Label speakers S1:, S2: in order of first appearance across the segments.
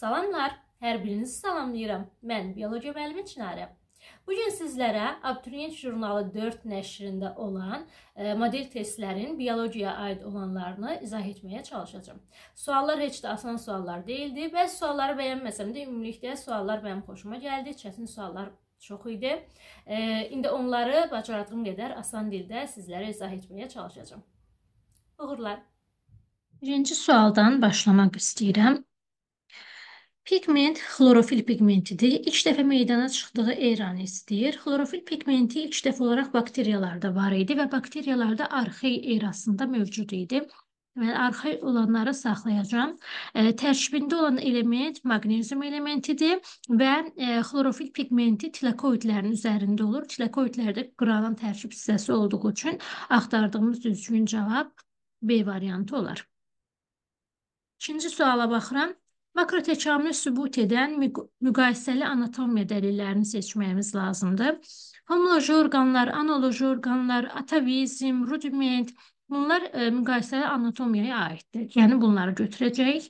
S1: Salamlar, hər birinizi salamlayıram. Mən biologiya müəllimi Çinarə. Bu gün sizlərə Abituriyent jurnalı 4 nəşrində olan e, model testlərin biologiyaya aid olanlarını izah etməyə çalışacağam. Suallar heç də asan suallar değildi. Bəzi sualları bəyənməsəm də ümumilikdə suallar mənim xoşuma gəldi. Çətin suallar çox idi. E, indi onları bacardığım qədər asan dildə sizlərə izah etməyə çalışacağam. Uğurlar. Birinci sualdan başlamaq istəyirəm. Pigment xlorofil pigmentidir. İlk dəfə meydana çıxdığı eranı istəyir. Xlorofil pigmenti ilk dəfə olaraq bakteriyalarda var idi və bakteriyalarda arxey erasında mövcud idi. Mən arxey olanları saxlayacağam. E, tərkibində olan element magnezyum elementidir və e, xlorofil pigmenti tilakoidlərin üzərində olur. Tilakoidlərdə qıralan tərkib hissəsi olduğu üçün axtardığımız düzgün cavab B variantı olar. İkinci suala baxıram. Makrotəkamül sübut edən müqayisəli anatomiya dəlillərini seçməyimiz lazımdır. Homoloji orqanlar, analoji orqanlar, atavizm, rudiment bunlar e, müqayisəli anatomiyaya aiddir. Yəni bunları götürəcəyik.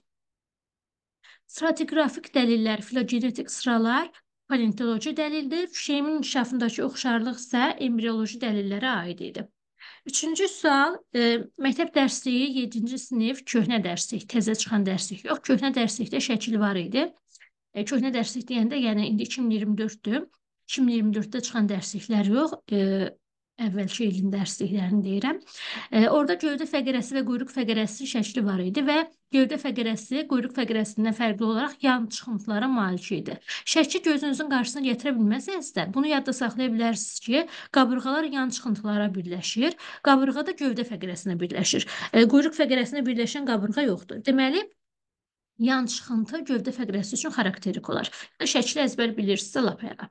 S1: Stratigrafik dəlillər, filogenetik sıralar paleontoloji dəlildir. Fişeyimin inkişafındakı oxşarlıq isə embrioloji dəlillərə aid idi. Üçüncü sual, e, məktəb dərsliyi 7-ci sinif köhnə dərslik, təzə çıxan dərslik yox. Köhnə dərslikdə şəkil var idi. E, köhnə dərslik deyəndə, yəni indi 2024-dür. 2024-də çıxan dərsliklər yox, e, əvvəlki ilin dərsliklərini deyirəm. E, orada gövdə fəqərəsi və quyruq fəqərəsi şəkli var idi və gövdə fəqərəsi quyruq fəqərəsindən fərqli olaraq yan çıxıntılara malik idi. Şəkli gözünüzün qarşısına gətirə bilməsəniz də bunu yadda saxlaya bilərsiniz ki, qabırğalar yan çıxıntılara birləşir, qabırğa da gövdə fəqərəsinə birləşir. E, quyruq fəqərəsinə birləşən qabırğa yoxdur. Deməli, yan çıxıntı gövdə fəqrəsi üçün xarakterik olar. Yəni, şəkli əzbər bilirsinizsə, lap əla.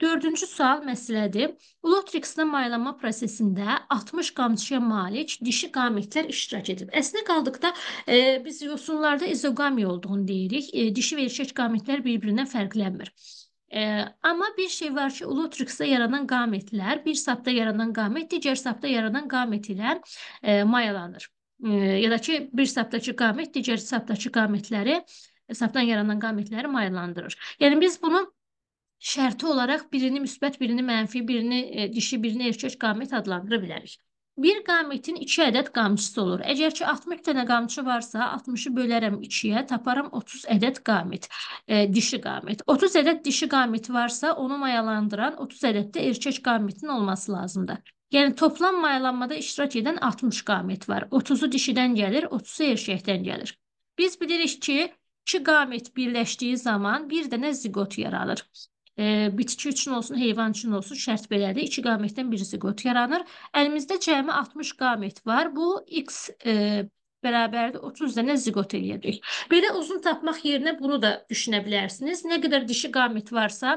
S1: Dördüncü sual məsələdir. Ulotrixdə maylanma prosesində 60 qamçıya malik dişi qametlər iştirak edib. Əslinə qaldıqda e, biz yosunlarda izogamiya olduğunu deyirik. E, dişi və erkək qametlər bir-birindən fərqlənmir. E, amma bir şey var ki, Ulotrixdə yaranan qametlər bir sapda yaranan qamet digər sapda yaranan qamet ilə e, mayalanır ya da ki, bir sapdakı qamət digər sapdakı qamətləri, e, sapdan yaranan qamətləri maylandırır. Yəni biz bunu şərti olaraq birini müsbət, birini mənfi, birini e, dişi, birini erkək qamət adlandıra bilərik. Bir qamətin 2 ədəd qamçısı olur. Əgər ki 60 dənə qamçı varsa, 60-ı bölərəm 2-yə, taparam 30 ədəd qamət, e, dişi qamət. 30 ədəd dişi qamət varsa, onu mayalandıran 30 ədəd də erkək qamətin olması lazımdır. Yəni toplam maylanmada iştirak edən 60 qamət var. 30-u dişidən gəlir, 30-u erkəkdən gəlir. Biz bilirik ki, iki qamət birləşdiyi zaman bir dənə zigot yaranır. E, bitki üçün olsun, heyvan üçün olsun şərt belədir. İki qamətdən bir zigot yaranır. Əlimizdə cəmi 60 qamət var. Bu x e, bərabərdir 30 dənə zigot eləyəcək. Belə uzun tapmaq yerinə bunu da düşünə bilərsiniz. Nə qədər dişi qamət varsa,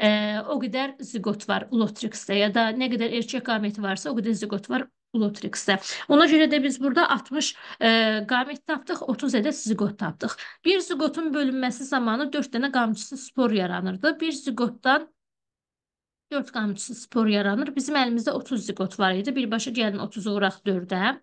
S1: e, o qədər zigot var Ulotrixdə ya da nə qədər erkək qamət varsa, o qədər zigot var Ulotrixdə. Ona görə də biz burada 60 e, qamət tapdıq, 30 ədəd zigot tapdıq. Bir zigotun bölünməsi zamanı 4 dənə qamçısı spor yaranırdı. Bir zigotdan 4 qamçısı spor yaranır. Bizim əlimizdə 30 zigot var idi. Birbaşa gəlin 30-u vuraq 4-ə.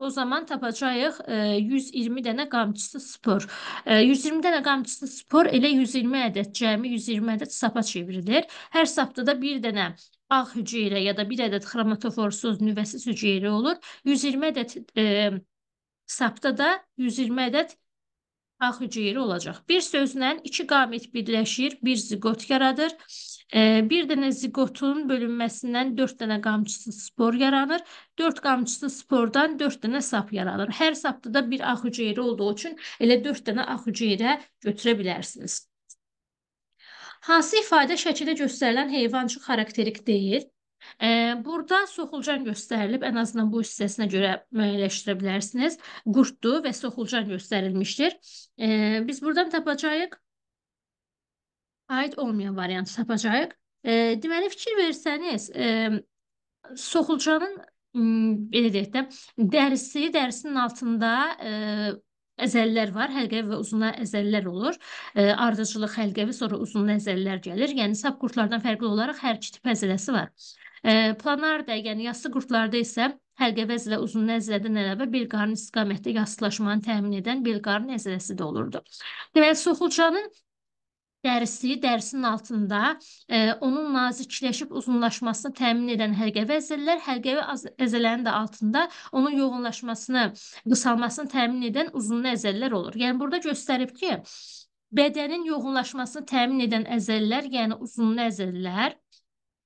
S1: O zaman tapacağıq e, 120 dənə qamçısı spor. E, 120 dənə qamçısı spor elə 120 ədəd, cəmi 120 ədəd sapa çevrilir. Hər sapda da bir dənə ağ hüceyrə ya da bir ədəd xromatoforsuz nüvəsiz hüceyrə olur. 120 ədəd e, sapda da 120 ədəd ağ hüceyrə olacaq. Bir sözlə iki qamit birləşir, bir zigot yaradır. Bir dənə zigotun bölünməsindən 4 dənə qamçısı spor yaranır. 4 qamçısı spordan 4 dənə sap yaranır. Hər sapda da bir axuciyeri olduğu üçün elə 4 dənə axuciyerə götürə bilərsiniz. Hansı ifadə şəkildə göstərilən heyvancı xarakterik deyil? Burada soxulcan göstərilib, ən azından bu hissəsinə görə müəyyənləşdirə bilərsiniz. Qurtdur və soxulcan göstərilmişdir. Biz buradan tapacağıq aid olmayan variantı tapacağıq. E, deməli, fikir versəniz, e, soxulcanın belə deyək də, dərisi, dərisinin altında e, əzəllər var, həlqəvi və uzunlar əzəllər olur. E, ardıcılıq həlqəvi, sonra uzun əzəllər gəlir. Yəni subqurtlardan fərqli olaraq hər iki tip əzələsi var. E, planarda, yəni yassı qurtlarda isə həlqəvi əzələ uzun əzələdən əlavə bel qarın istiqamətdə yassılaşmanı təmin edən bel qarın əzələsi də olurdu. Deməli, soxulcanın dərisi, dərisinin altında e, onun nazikləşib uzunlaşmasını təmin edən həlqəvi əzələlər, həlqəvi əzələrin də altında onun yoğunlaşmasını, qısalmasını təmin edən uzunlu əzələlər olur. Yəni burada göstərib ki, bədənin yoğunlaşmasını təmin edən əzələlər, yəni uzunlu əzələlər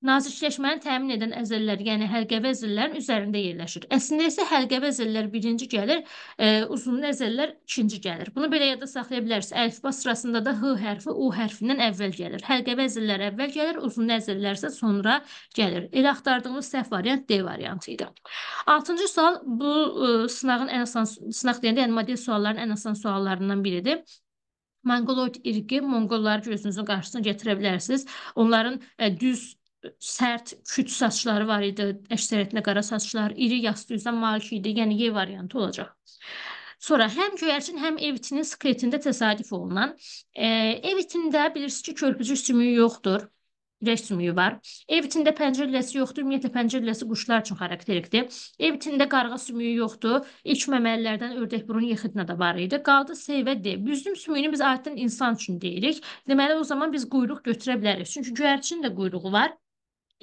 S1: nazikləşməni təmin edən əzəllər, yəni həlqəvi əzəllərin üzərində yerləşir. Əslində isə həlqəvi əzəllər birinci gəlir, e, uzunlu əzəllər ikinci gəlir. Bunu belə yadda saxlaya bilərsiniz. Əlifba sırasında da h hərfi u hərfindən əvvəl gəlir. Həlqəvi əzəllər əvvəl gəlir, uzunlu əzəllər isə sonra gəlir. Elə axtardığımız səhv variant D variantı idi. 6-cı sual bu e, sınağın ən asan sınaq deyəndə yəni model sualların ən asan suallarından biridir. Mongoloid irqi, Monqolları gözünüzün qarşısına gətirə bilərsiniz. Onların ə, e, düz sərt küt saçları var idi, əksəriyyətində qara saçlar, iri yastı üzə malik idi, yəni Y variantı olacaq. Sonra həm göyərçin, həm ev itinin skeletində təsadüf olunan, e, ev itində bilirsiniz ki, körpücük sümüyü yoxdur, ürək sümüyü var. Ev itində pəncə lüləsi yoxdur, ümumiyyətlə pəncə lüləsi quşlar üçün xarakterikdir. Ev itində qarğa sümüyü yoxdur, ilk məməlilərdən ördəkburun yexidinə də var idi. Qaldı S və D. Büzdüm sümüyünü biz adətən insan üçün deyirik. Deməli o zaman biz quyruq götürə bilərik. Çünki göyərçinin də quyruğu var.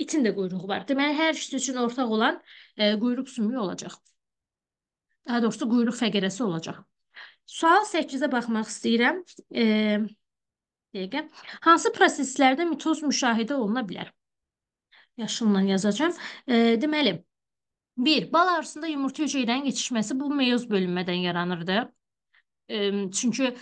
S1: İçində quyruğu var. Deməli, hər ikisi üçün ortaq olan e, quyruq sümüyü olacaq. Daha doğrusu quyruq fəqərəsi olacaq. Sual 8-ə baxmaq istəyirəm. E, dəqiqə. Hansı proseslərdə mitoz müşahidə oluna bilər? Yaşımla yazacağam. E, deməli, 1. Bal arasında yumurta hüceyrənin yetişməsi bu meyoz bölünmədən yaranırdı. Çünki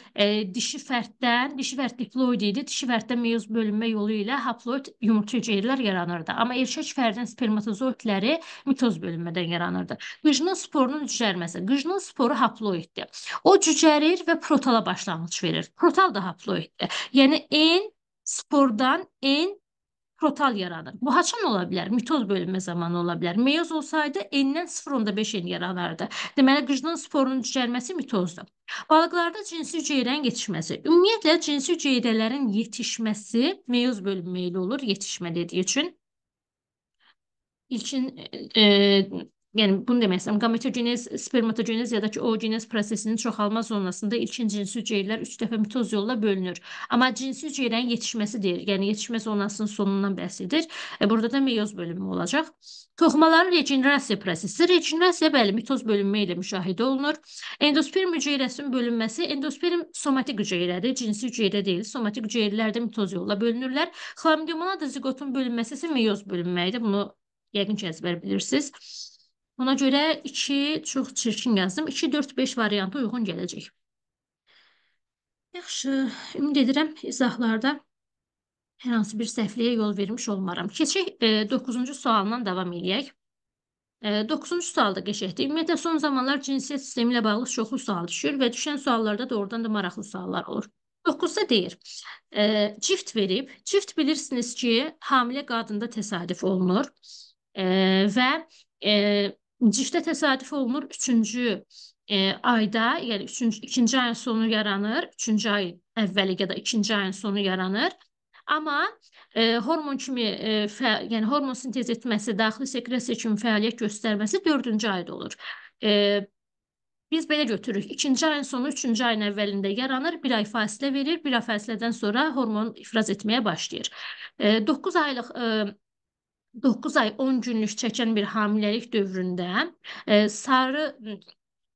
S1: dişi fərddə, dişi fərd diploid idi. Dişi fərddə meioz bölünmə yolu ilə haploid yumurtacıqlar yaranırdı. Amma erkək fərdin spermatozoidləri mitoz bölünmədən yaranırdı. Qıjının sporunun cücərməsi. Qıjının sporu haploiddir. O cücərir və protala başlanğıc verir. Protal da haploiddir. Yəni en spordan en protal yaranır. Bu haçan ola bilər, mitoz bölünmə zamanı ola bilər. Meyoz olsaydı endən 0.5 en yaranardı. Deməli qıcının sporunun cücərməsi mitozdur. Balıqlarda cinsi hüceyrənin yetişməsi. Ümumiyyətlə cinsi hüceyrələrin yetişməsi meyoz bölünmə ilə olur, yetişmə dediyi üçün. İlkin e, e yəni bunu demək istəyirəm, gametogenez, spermatogenez ya da ki, oogenez prosesinin çoxalma zonasında ilkin cinsi hüceyrələr 3 dəfə mitoz yolla bölünür. Amma cinsi hüceyrənin yetişməsi deyir, yəni yetişmə zonasının sonundan bəhs edir. E, burada da meioz bölünmə olacaq. Toxumaların regenerasiya prosesi. Regenerasiya bəli, mitoz bölünmə ilə müşahidə olunur. Endosperm hüceyrəsinin bölünməsi endosperm somatik hüceyrədir, cinsi hüceyrə deyil. Somatik hüceyrələr də mitoz yolla bölünürlər. Xlamidiomonada zigotun bölünməsi isə meioz bölünməyidir. Bunu yəqin ki, əzbər bilirsiniz. Ona görə 2 çox çirkin yazdım. 2, 4, 5 variantı uyğun gələcək. Yaxşı, ümid edirəm izahlarda hər hansı bir səhvliyə yol vermiş olmaram. Keçək 9-cu e, sualından davam edək. 9-cu e, sual da qəşəngdir. Ümumiyyətlə son zamanlar cinsiyyət sistemi ilə bağlı çoxlu sual düşür və düşən suallarda doğrudan da maraqlı suallar olur. 9-da deyir, e, cift verib, cift bilirsiniz ki, hamilə qadında təsadüf olunur e, və e, Cifdə təsadüf olunur 3-cü e, ayda, yəni 3-cü 2-ci ayın sonu yaranır, 3-cü ay əvvəli ya da 2-ci ayın sonu yaranır. Amma e, hormon kimi, e, fə, yəni hormon sintez etməsi, daxili sekresiya kimi fəaliyyət göstərməsi 4-cü ayda olur. E, biz belə götürürük. 2-ci ayın sonu 3-cü ayın əvvəlində yaranır, 1 ay fasilə verir, 1 ay fasilədən sonra hormon ifraz etməyə başlayır. E, 9 aylıq e, 9 ay 10 günlük çəkən bir hamiləlik dövründə e, sarı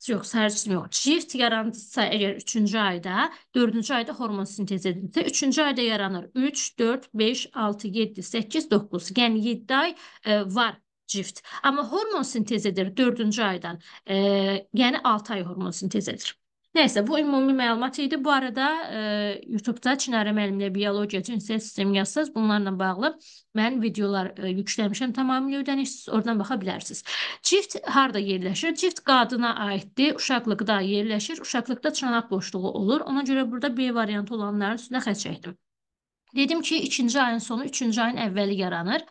S1: yox, sərçin yox. Çift yaranırsa əgər 3-cü ayda, 4-cü ayda hormon sintez edilirsə, 3-cü ayda yaranır. 3, 4, 5, 6, 7, 8, 9. Yəni 7 ay e, var cift. Amma hormon sintez edir 4-cü aydan. E, yəni 6 ay hormon sintez edir. Nəysə, bu ümumi məlumat idi. Bu arada e, YouTube-da Çinar müəllimlə biologiya, cinsiyyət sistemi yazsaz, bunlarla bağlı mən videolar e, yükləmişəm tamamilə ödənişsiz, oradan baxa bilərsiniz. Cift harda yerləşir? Cift qadına aiddir, uşaqlıqda yerləşir. Uşaqlıqda çanaq boşluğu olur. Ona görə burada B variantı olanların üstünə xətt çəkdim. Dedim ki, ikinci ayın sonu, üçüncü ayın əvvəli yaranır.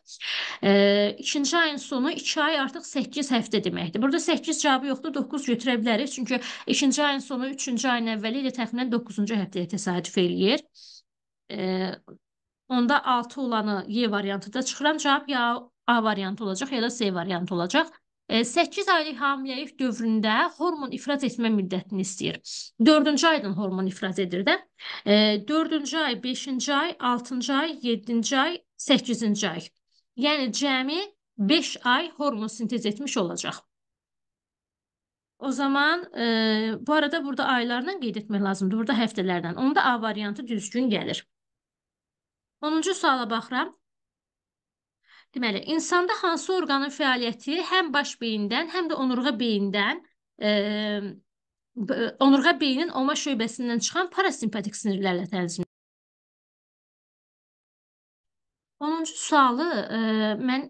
S1: E, ikinci ayın sonu iki ay artıq 8 həftə deməkdir. Burada 8 cavabı yoxdur, 9 götürə bilərik. Çünki ikinci ayın sonu, üçüncü ayın əvvəli ilə təxminən 9-cu həftəyə təsadüf eləyir. E, onda 6 olanı Y variantı da çıxıram. Cavab ya A variantı olacaq, ya da C variantı olacaq. 8 aylıq hamiləlik dövründə hormon ifraz etmə müddətini istəyir. 4-cü aydan hormon ifraz edir də. 4-cü ay, 5-ci ay, 6-cı ay, 7-ci ay, 8-ci ay. Yəni cəmi 5 ay hormon sintez etmiş olacaq. O zaman e, bu arada burada aylarla qeyd etmək lazımdır, burada həftələrdən. Onda A variantı düzgün gəlir. 10-cu suala baxıram. Deməli, insanda hansı orqanın fəaliyyəti həm baş beyindən, həm də onurğa beyindən e, onurğa beynin oma şöbəsindən çıxan parasimpatik sinirlərlə tənzimlənir. 10-cu sualı e, mən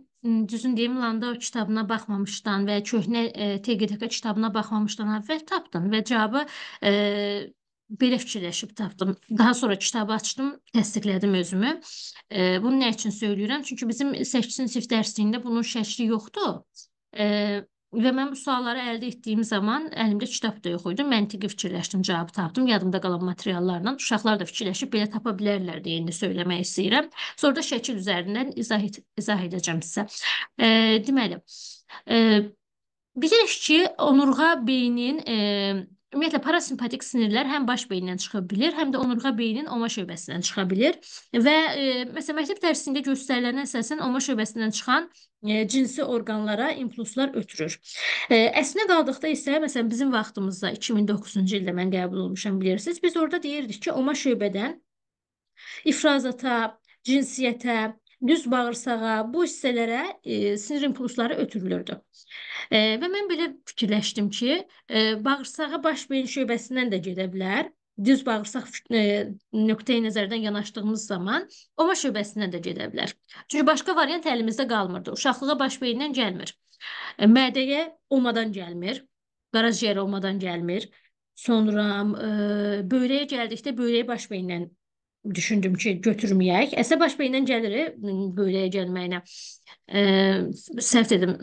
S1: düzün deyim, Landau kitabına baxmamışdan və köhnə e, TGTK kitabına baxmamışdan əvvəl tapdım və cavabı e, belə fikirləşib tapdım. Daha sonra kitabı açdım, təsdiqlədim özümü. E, bunu nə üçün söyləyirəm? Çünki bizim 8-ci sinif dərsliyində bunun şəkli yoxdur. E, və mən bu sualları əldə etdiyim zaman əlimdə kitab da yox idi. Məntiqi fikirləşdim, cavabı tapdım. Yadımda qalan materiallarla uşaqlar da fikirləşib belə tapa bilərlər deyə indi söyləmək istəyirəm. Sonra da şəkil üzərindən izah et, izah edəcəm sizə. E, deməli, e, bilirik ki, onurğa beynin e, Ümumiyyətlə parasimpatik sinirlər həm baş beyindən çıxa bilər, həm də onurğa beynin oma şöbəsindən çıxa bilər və e, məsələn məktəb dərsində göstərilənə əsasən oma şöbəsindən çıxan e, cinsi orqanlara impulslar ötürür. E, əslində qaldıqda isə məsələn bizim vaxtımızda 2009-cu ildə mən qəbul olmuşam bilirsiniz. Biz orada deyirdik ki, oma şöbədən ifrazata, cinsiyyətə, düz bağırsağa, bu hissələrə e, sinir impulsları ötürülürdü. E, və mən belə fikirləşdim ki, e, bağırsağa baş bel şöbəsindən də gedə bilər. Düz bağırsaq e, nöqteyi nəzərdən yanaşdığımız zaman oma şöbəsindən də gedə bilər. Çünki başqa variant əlimizdə qalmırdı. Uşaqlığa baş beyindən gəlmir. E, mədəyə omadan gəlmir. Qaraciyərə omadan gəlmir. Sonra e, böyrəyə gəldikdə böyrəyə baş beyindən düşündüm ki, götürməyək. Əsə baş beyindən gəlir, böyrəyə gəlməyinə. E, səhv dedim,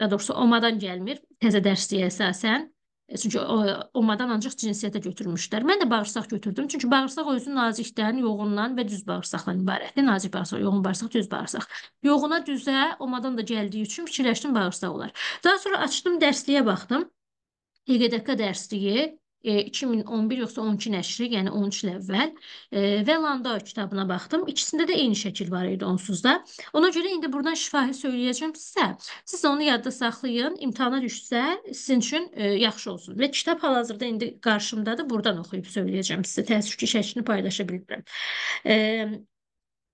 S1: daha doğrusu OMA-dan gəlmir, təzə dərsliyə əsasən. E, çünki OMA-dan ancaq cinsiyyətə götürmüşdür. Mən də bağırsaq götürdüm, çünki bağırsaq özü nazikdən, yoğundan və düz bağırsaqdan ibarətdir. Nazik bağırsaq, yoğun bağırsaq, düz bağırsaq. Yoğuna düzə OMA-dan da gəldiyi üçün fikirləşdim bağırsaq olar. Daha sonra açdım dərsliyə baxdım. EQDK dərsliyi 2011 e, yoxsa 12 nəşri, yəni 13 il əvvəl e, və Landau kitabına baxdım. İkisində də eyni şəkil var idi onsuz da. Ona görə indi buradan şifahi söyləyəcəm sizə. Siz onu yadda saxlayın. İmtahana düşsə sizin üçün e, yaxşı olsun. Və kitab hal-hazırda indi qarşımdadır. Buradan oxuyub söyləyəcəm sizə. Təəssüf ki, şəklini paylaşa bilmirəm. E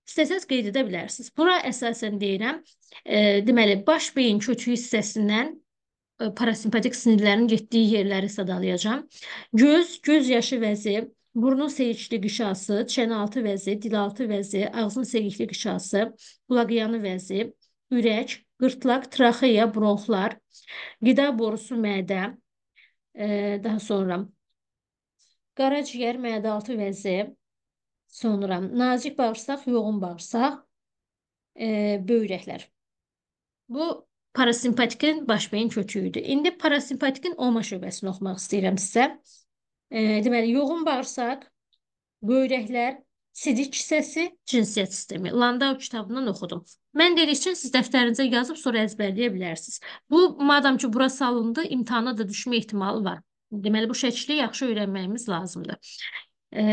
S1: İstəsəz qeyd edə bilərsiniz. Bura əsasən deyirəm, e, deməli baş beyin köçüyü hissəsindən parasimpatik sinirlərin getdiyi yerləri sadalayacağım. Göz, göz yaşı vəzi, burnun seyikli qışası, çənaltı vəzi, dilaltı vəzi, ağzın seyikli qışası, qulaqyanı vəzi, ürək, qırtlaq, traxeya, bronxlar, qida borusu mədə, e, daha sonra qaraciyər, mədəaltı vəzi, sonra nazik bağırsaq, yoğun bağırsaq, e, böyrəklər. Bu parasimpatikin baş beyin köküyüdür. İndi parasimpatikin OMA şöbəsini oxumaq istəyirəm sizə. E, deməli, yoğun bağırsaq, böyrəklər, sidik kisəsi, cinsiyyət sistemi. Landau kitabından oxudum. Mən deyirik üçün siz dəftərinizə yazıb sonra əzbərləyə bilərsiniz. Bu, madam ki, bura salındı, imtihana da düşmə ehtimalı var. Deməli, bu şəkli yaxşı öyrənməyimiz lazımdır. E,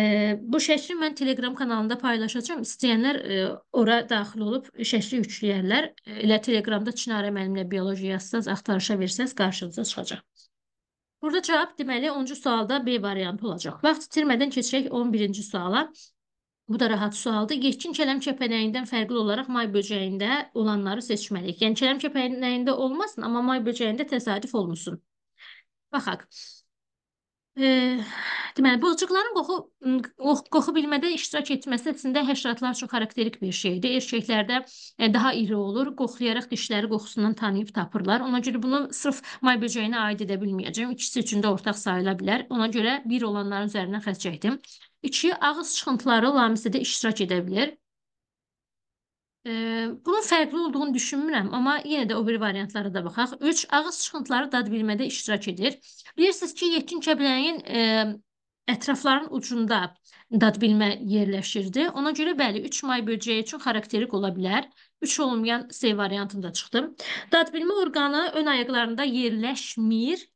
S1: bu şəkli mən Telegram kanalında paylaşacağam. İstəyənlər e, ora daxil olub şəkli yükləyərlər. E, elə Telegramda Çinarə müəllimlə biologiya yazsaz, axtarışa versəz qarşınıza çıxacaq. Burada cavab deməli 10-cu sualda B variantı olacaq. Vaxt itirmədən keçirək 11-ci suala. Bu da rahat sualdır. Yetkin kələm kəpənəyindən fərqli olaraq may böcəyində olanları seçməliyik. Yəni kələm kəpənəyində olmasın, amma may böcəyində təsadüf olmuşsun. Baxaq. E, deməli, bığcıqların qoxu qoxu bilmədə iştirak etməsi əslində həşəratlar üçün xarakterik bir şeydir. Erkəklərdə daha iri olur, qoxlayaraq dişləri qoxusundan tanıyıb tapırlar. Ona görə bunu sırf may böcəyinə aid edə bilməyəcəm. İkisi üçün də ortaq sayıla bilər. Ona görə bir olanların üzərindən xətt çəkdim. İki, ağız çıxıntıları lamisedə iştirak edə bilir. Bunun fərqli olduğunu düşünmürəm, amma yenə də o biri variantlara da baxaq. 3. Ağız çıxıntıları dad bilmədə iştirak edir. Bilirsiniz ki, yetkin kəbiləyin ətrafların ucunda dad bilmə yerləşirdi. Ona görə bəli, 3 may böcəyi üçün xarakterik ola bilər. 3 olmayan C variantında çıxdı. Dad bilmə orqanı ön ayaqlarında yerləşmir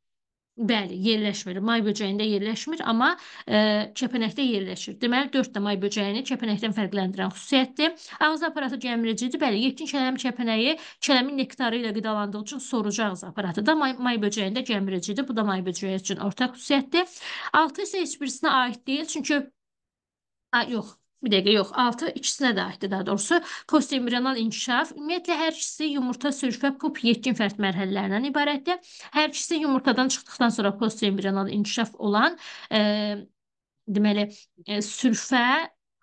S1: Bəli, yerləşmir. May böcəyində yerləşmir, amma e, kəpənəkdə yerləşir. Deməli 4 də may böcəyini kəpənəkdən fərqləndirən xüsusiyyətdir. Ağız aparatı gəmiricidir. Bəli, yetkin kələm kəpənəyi kələmin nektarı ilə qidalandığı üçün sorucu ağız aparatı da may, may böcəyində gəmiricidir. Bu da may böcəyi üçün ortaq xüsusiyyətdir. 6 isə heç birisinə aid deyil, çünki A, yox, bir dəqiqə yox, 6 ikisinə də aiddir daha doğrusu. Postembrional inkişaf ümumiyyətlə hər ikisi yumurta sürüşmə pup yetkin fərd mərhələlərindən ibarətdir. Hər ikisi yumurtadan çıxdıqdan sonra postembrional inkişaf olan e, deməli e, sürfə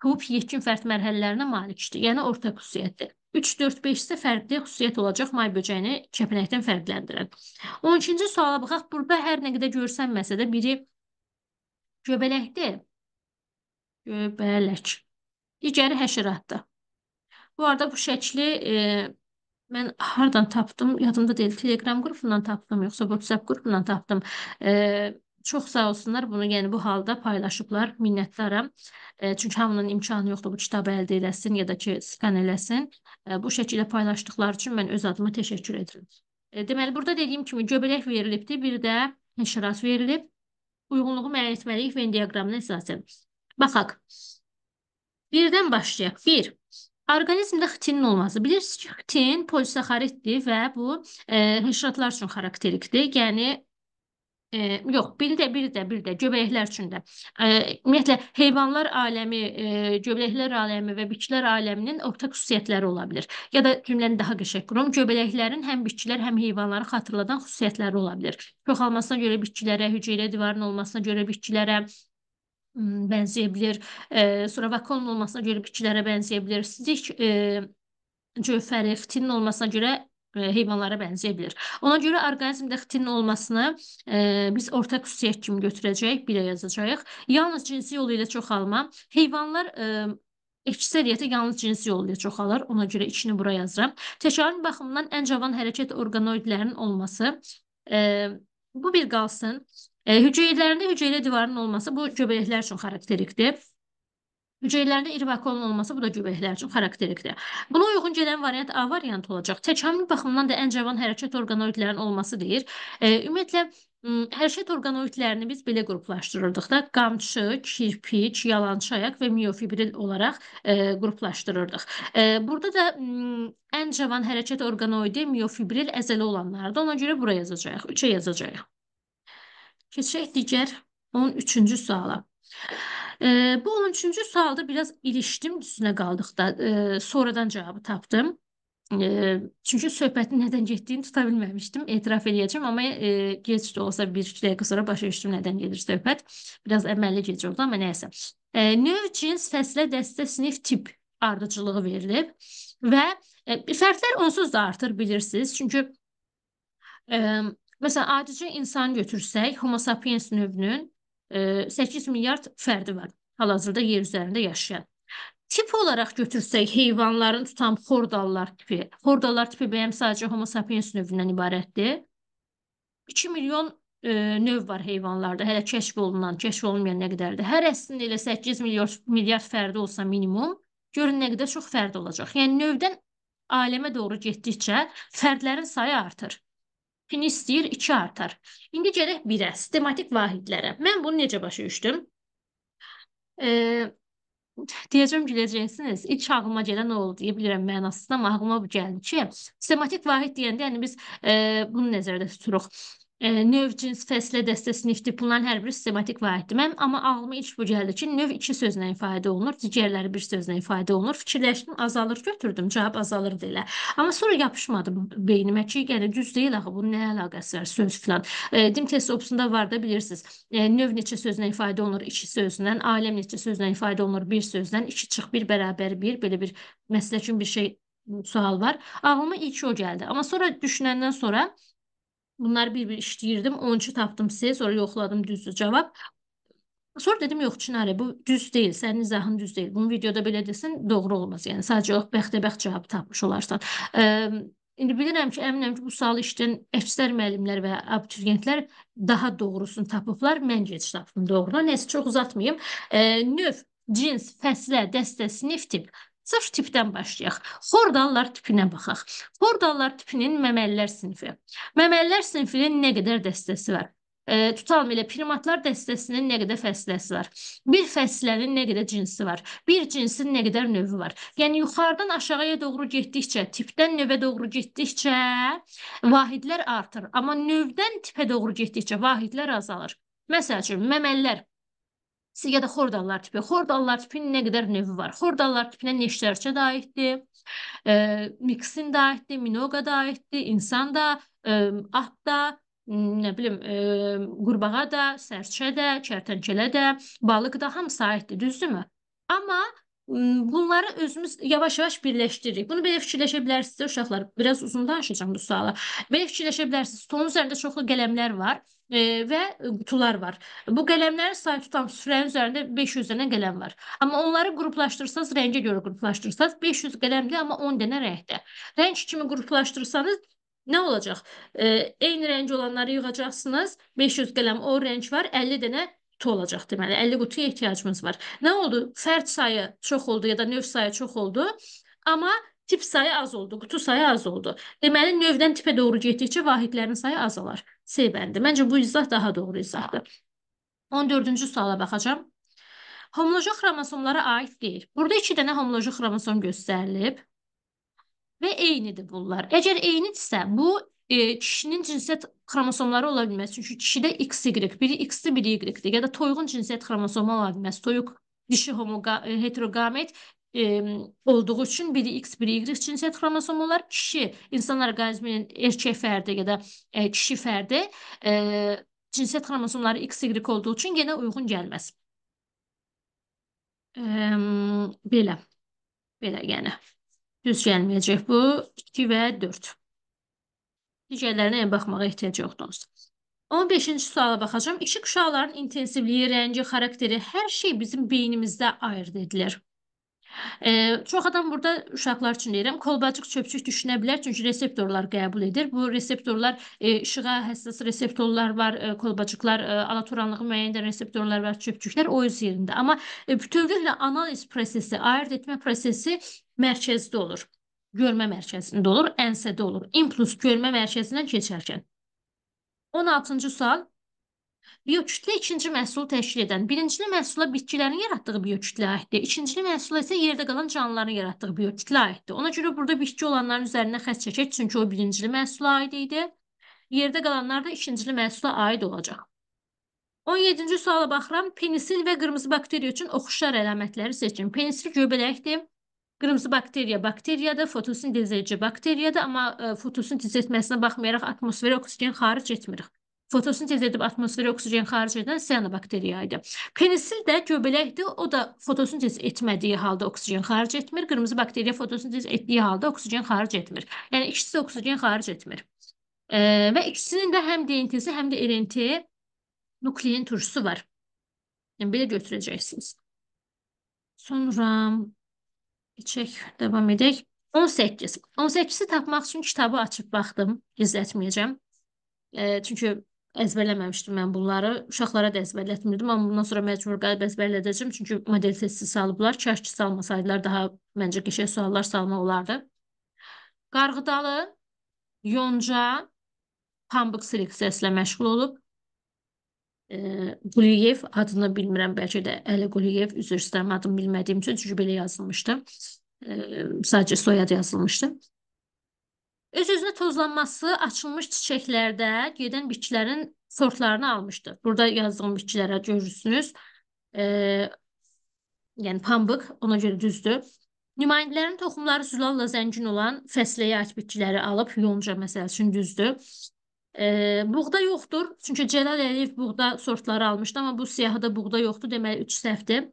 S1: pup yetkin fərd mərhələlərinə malikdir. Yəni ortaq xüsusiyyətdir. 3-4-5 isə fərqli xüsusiyyət olacaq may böcəyini kəpənəkdən fərqləndirən. 12-ci suala baxaq. Burada hər nə qədər görsənməsə də biri göbələkdir. Göbələk digəri həşəratdır. Bu arada bu şəkli e, mən hardan tapdım? Yadımda deyil, Telegram qrupundan tapdım, yoxsa WhatsApp qrupundan tapdım. E, çox sağ olsunlar bunu, yəni bu halda paylaşıblar. Minnətdaram. E, çünki hamının imkanı yoxdur bu kitabı əldə eləsin ya da ki, skan eləsin. E, bu şəkildə paylaşdıqları üçün mən öz adıma təşəkkür edirəm. E, deməli, burada dediyim kimi göbələk verilibdi, bir də həşərat verilib. Uyğunluğu müəyyən etməliyik Venn diaqramına əsasən. Baxaq. Birdən başlayaq. Bir, Orqanizmdə xitinin olması. Bilirsiniz ki, xitin polisaxariddir və bu e, hşratlar üçün xarakterikdir. Yəni e, yox, biri də, biri də, biri də göbələklər üçün də. E, ümumiyyətlə heyvanlar aləmi, e, göbələklər aləmi və bitkilər aləminin ortaq xüsusiyyətləri ola bilər. Ya da cümləni daha qəşəng qurum, göbələklərin həm bitkilər, həm heyvanları xatırladan xüsusiyyətləri ola bilər. Çoxalmasına görə bitkilərə, hüceyrə divarının olmasına görə bitkilərə, m, bənzəyə bilər. E, Surabakonun olmasına görə bitkilərə bənzəyə bilər. Sidik e, cövhəri, fitinin olmasına görə e, heyvanlara bənzəyə bilər. Ona görə orqanizmdə xitinin olmasını e, biz ortaq xüsusiyyət kimi götürəcəyik, bilə yazacağıq. Yalnız cinsi yolu ilə çoxalma. Heyvanlar e, Əksəriyyəti yalnız cinsi yolla çoxalır, ona görə içini bura yazıram. Təşəkkürün baxımından ən cavan hərəkət orqanoidlərinin olması, e, bu bir qalsın. E, hüceyrələrində hüceyrə divarının olması bu göbələklər üçün xarakterikdir. Hüceyrələrində iri vakonun olması bu da göbələklər üçün xarakterikdir. Buna uyğun gələn variant A variantı olacaq. Təkamül baxımından da ən cavan hərəkət orqanoidlərinin olması deyir. E, ümumiyyətlə Hərəkət orqanoidlərini biz belə qruplaşdırırdıq da, qamçı, kirpic, yalançı ayaq və miofibril olaraq e, qruplaşdırırdıq. E, burada da ən cavan hərəkət orqanoidi miofibril əzəli olanlardır. Ona görə bura yazacağıq, 3-ə yazacağıq. Keçək digər 13-cü suala. E, bu 13-cü sualda biraz ilişdim üstünə qaldıqda e, sonradan cavabı tapdım. E, çünki söhbətin nədən getdiyini tuta bilməmişdim, etiraf edəcəm, amma e, gec də olsa bir iki dəqiqə sonra başa düşdüm nədən gedir söhbət. Biraz əməlli gec oldu, amma nəysə. E, növ, cins, fəslə, dəstə, sinif, tip ardıcılığı verilib və e, fərqlər onsuz da artır bilirsiniz. Çünki e, Məsələn, adicə insan götürsək, Homo sapiens növünün e, 8 milyard fərdi var. Hal-hazırda yer üzərində yaşayan. Tip olaraq götürsək, heyvanların tutan xordallar tipi. Xordallar tipi bəyəm sadəcə Homo sapiens növündən ibarətdir. 2 milyon e, növ var heyvanlarda. Hələ kəşf olunan, kəşf olunmayan nə qədərdir. Hər əslində elə 8 milyard, milyard fərdi olsa minimum, görün nə qədər çox fərd olacaq. Yəni növdən aləmə doğru getdikcə fərdlərin sayı artır. Pini istəyir 2 artar. İndi gələk 1-ə, sistematik vahidlərə. Mən bunu necə başa düşdüm? E, deyəcəm güləcəksiniz. İlk ağlıma gələn o oldu, deyə bilirəm mənasından, amma ağlıma bu gəldi ki, sistematik vahid deyəndə yəni biz e, bunu nəzərdə tuturuq növ, cins, fəslə, dəstə, sinif tip bunların hər biri sistematik vaiddir. Mən amma ağlıma ilk bu gəldi ki, növ iki sözlə ifadə olunur, digərləri bir sözlə ifadə olunur. Fikirləşdim, azalır götürdüm, cavab azalır elə. Amma sonra yapışmadım beynimə ki, yəni düz deyil axı, bunun nə əlaqəsi var söz filan. E, dim test opsunda var da bilirsiniz. E, növ neçə sözlə ifadə olunur? 2 sözlə, aləm neçə sözlə ifadə olunur? 1 sözlə, 2 çıx 1 bərabər 1 belə bir məsəl üçün bir şey sual var. Ağlıma ilk o gəldi. Amma sonra düşünəndən sonra Bunları bir-bir işləyirdim. 13-ü tapdım sizə, sonra yoxladım düzdür cavab. Sonra dedim, yox Çinarə, bu düz deyil, sənin izahın düz deyil. Bunu videoda belə desin, doğru olmaz. Yəni sadəcə yox, bəxtəbəxt cavab tapmış olarsan. Ee, İndi bilirəm ki, əminəm ki, bu sualı işləyən əksər müəllimlər və abituriyentlər daha doğrusunu tapıblar. Mən gec tapdım doğrudan. Nəysə çox uzatmayım. E, növ, cins, fəslə, dəstə, sinif tip Saç tipdən başlayaq. Xordallar tipinə baxaq. Xordallar tipinin məməllər sinfi. Məməllər sinfinin nə qədər dəstəsi var? E, tutalım elə primatlar dəstəsinin nə qədər fəsiləsi var. Bir fəsilənin nə qədər cinsi var. Bir cinsin nə qədər növü var. Yəni yuxarıdan aşağıya doğru getdikcə, tipdən növə doğru getdikcə vahidlər artır, amma növdən tipə doğru getdikcə vahidlər azalır. Məsəl üçün məməllər ya da xordallar tipi. Xordallar tipinin nə qədər növü var? Xordallar tipinə neştərçə də aiddir, e, miksin də aiddir, minoqa da aiddir, insan da, e, at da, nə bilim, e, qurbağa da, sərçə də, kərtənkələ də, balıq da hamısı aiddir, düzdürmü? Amma Bunları özümüz yavaş-yavaş birləşdiririk. Bunu belə fikirləşə bilərsiniz uşaqlar. Biraz uzun danışacağam bu suala. Belə fikirləşə bilərsiniz. Stolun üzərində çoxlu qələmlər var e, və qutular var. Bu qələmlərin sayı tutan sürənin üzərində 500 dənə qələm var. Amma onları qruplaşdırsanız, rəngə görə qruplaşdırsanız 500 qələmdir, amma 10 dənə rəngdə. Rəng kimi qruplaşdırsanız Nə olacaq? E, eyni rəng olanları yığacaqsınız. 500 qələm o rəng var, 50 dənə qutu olacaq deməli. 50 qutuya ehtiyacımız var. Nə oldu? Fərd sayı çox oldu ya da növ sayı çox oldu. Amma tip sayı az oldu, qutu sayı az oldu. Deməli növdən tipə doğru getdikcə vahidlərin sayı azalar. C bəndi. Məncə bu izah daha doğru izahdır. 14-cü suala baxacağam. Homoloji xromosomlara aid deyil. Burada 2 dənə homoloji xromosom göstərilib və eynidir bunlar. Əgər eynidirsə, bu e, kişinin cinsiyyət xromosomları ola bilməz. Çünki kişidə XY, biri X-dir, biri Y-dir. Ya da toyuğun cinsiyyət xromosomu ola bilməz. Toyuq dişi homoga e, heterogamet e, olduğu üçün biri X, biri Y cinsiyyət xromosomu olar. Kişi insan orqanizminin erkək fərdi ya da e, kişi fərdi e, cinsiyyət xromosomları XY olduğu üçün yenə uyğun gəlməz. E, belə. Belə yəni. Düz gəlməyəcək bu 2 və 4 digərlərinə yəni baxmağa ehtiyac yoxdur. 15-ci suala baxacağam. İşıq şüalarının intensivliyi, rəngi, xarakteri, hər şey bizim beynimizdə ayırd edilir. E, çox adam burada uşaqlar üçün deyirəm, kolbacıq çöpçük düşünə bilər, çünki reseptorlar qəbul edir. Bu reseptorlar e, işığa həssas reseptorlar var, e, kolbacıqlar, e, alatoranlığı müəyyən edən reseptorlar var, çöpçüklər o öz yerində. Amma e, bütövlüklə analiz prosesi, ayırd etmə prosesi mərkəzdə olur görmə mərkəzində olur, ənsədə olur. İmpuls görmə mərkəzindən keçərkən. 16-cı sual. Biyokütlə ikinci məhsulu təşkil edən, birincili məhsula bitkilərin yaratdığı biyokütlə aiddir. İkincili məhsula isə yerdə qalan canlıların yaratdığı biyokütlə aiddir. Ona görə burada bitki olanların üzərinə xətt çəkək, çünki o birincili məhsula aid idi. Yerdə qalanlar da ikincili məhsula aid olacaq. 17-ci suala baxıram. Penisil və qırmızı bakteriya üçün oxuşar əlamətləri seçin. Penisil göbələkdir. Qırmızı bakteriya bakteriyadır, fotosintez edici bakteriyadır, amma e, fotosintez etməsinə baxmayaraq atmosferə oksigen xaric etmirik. Fotosintez edib atmosferə oksigen xaric edən siyanobakteriya idi. Penisil də göbələkdir, o da fotosintez etmədiyi halda oksigen xaric etmir. Qırmızı bakteriya fotosintez etdiyi halda oksigen xaric etmir. Yəni ikisi oksigen xaric etmir. E, və ikisinin də həm DNT-si, həm də RNT nuklein turşusu var. Yəni belə götürəcəksiniz. Sonra Keçək, davam edək. 18. 18-i tapmaq üçün kitabı açıb baxdım, gizlətməyəcəm. E, çünki əzbərləməmişdim mən bunları. Uşaqlara da əzbərlətmirdim, amma bundan sonra məcbur qalıb əzbərlədəcəm. Çünki model testi salıblar. Kaş ki salmasaydılar daha məncə qəşəng suallar salmaq olardı. Qarğıdalı, yonca, pambıq seleksiyası ilə məşğul olub. Quliyev adını bilmirəm, bəlkə də Əli Quliyev, üzr istəyirəm, adını bilmədiyim üçün, çünki belə yazılmışdı. Sadəcə soyad yazılmışdı. Öz-özünə tozlanması açılmış çiçəklərdə gedən bitkilərin sortlarını almışdı. Burada yazdığım bitkilərə görürsünüz. E, yəni pambıq, ona görə düzdür. Nümayəndələrin toxumları zülalla zəngin olan fəsləyə aç bitkiləri alıb, yonca məsəl üçün düzdür. E, buğda yoxdur. Çünki Cəlal Əliyev buğda sortları almışdı, amma bu siyahıda buğda yoxdur, deməli 3 səhvdir.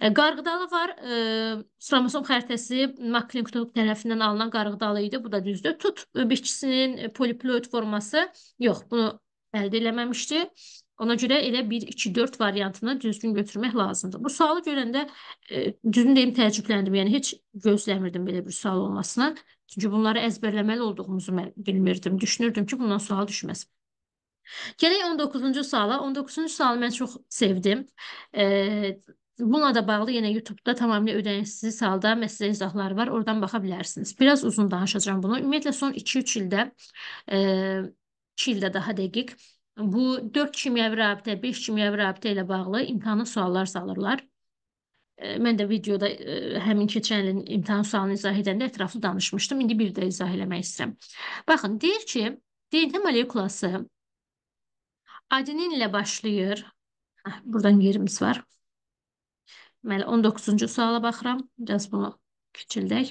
S1: E, qarğıdalı var. E, Stromosom xəritəsi Maklington tərəfindən alınan qarğıdalı idi. Bu da düzdür. Tut bitkisinin poliploid forması yox. Bunu əldə eləməmişdi. Ona görə elə 1 2 4 variantını düzgün götürmək lazımdır. Bu sualı görəndə e, düzün deyim təəccübləndim. Yəni heç gözləmirdim belə bir sual olmasını. Çünki bunları əzbərləməli olduğumuzu mən bilmirdim. Düşünürdüm ki, bundan sual düşməz. Gələk 19-cu suala. 19-cu sualı mən çox sevdim. E, bununla da bağlı yenə YouTube-da tamamilə ödənişsiz halda mən sizə izahlar var. Oradan baxa bilərsiniz. Biraz uzun danışacağam bunu. Ümumiyyətlə son 2-3 ildə, e, 2 ildə daha dəqiq, bu 4 kimyəvi rabitə, 5 kimyəvi rabitə ilə bağlı imtahana suallar salırlar. Mən də videoda həmin keçən ilin imtahan sualını izah edəndə ətraflı danışmışdım. İndi bir də izah eləmək istəyirəm. Baxın, deyir ki, DNT molekulası adeninlə başlayır. Hə, buradan yerimiz var. Deməli 19-cu suala baxıram. Biraz bunu kiçildək.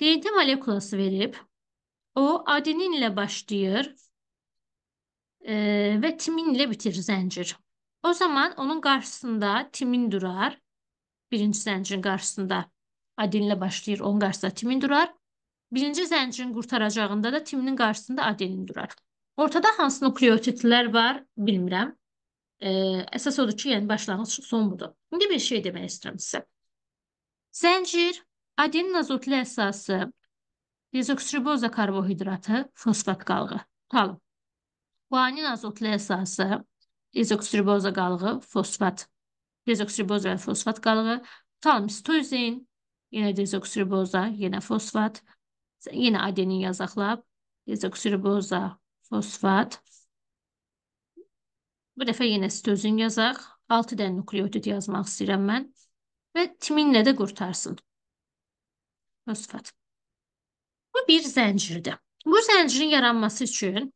S1: DNT molekulası verib. O adeninlə başlayır e, və timinlə bitir zəncir. O zaman onun qarşısında timin durar birinci zəncirin qarşısında adenlə başlayır, onun qarşısında timin durar. Birinci zəncirin qurtaracağında da timinin qarşısında adenin durar. Ortada hansı nukleotidlər var bilmirəm. E, əsas odur ki, yəni başlanğıc son budur. İndi bir şey demək istəyirəm sizə. Zəncir, adenin azotlu əsası, dezoksriboza karbohidratı, fosfat qalığı. Qalın. Guanin azotlu əsası, dezoksriboza qalığı, fosfat dezoksriboza fosfat qalığı, talmistozin, yenə dezoksriboza, yenə fosfat, yenə adenin yazaqlab, dezoksriboza, fosfat. Bu dəfə yenə sitozin yazaq. 6 dənə nukleotid yazmaq istəyirəm mən. Və timinlə də qurtarsın. Fosfat. Bu bir zəncirdir. Bu zəncirin yaranması üçün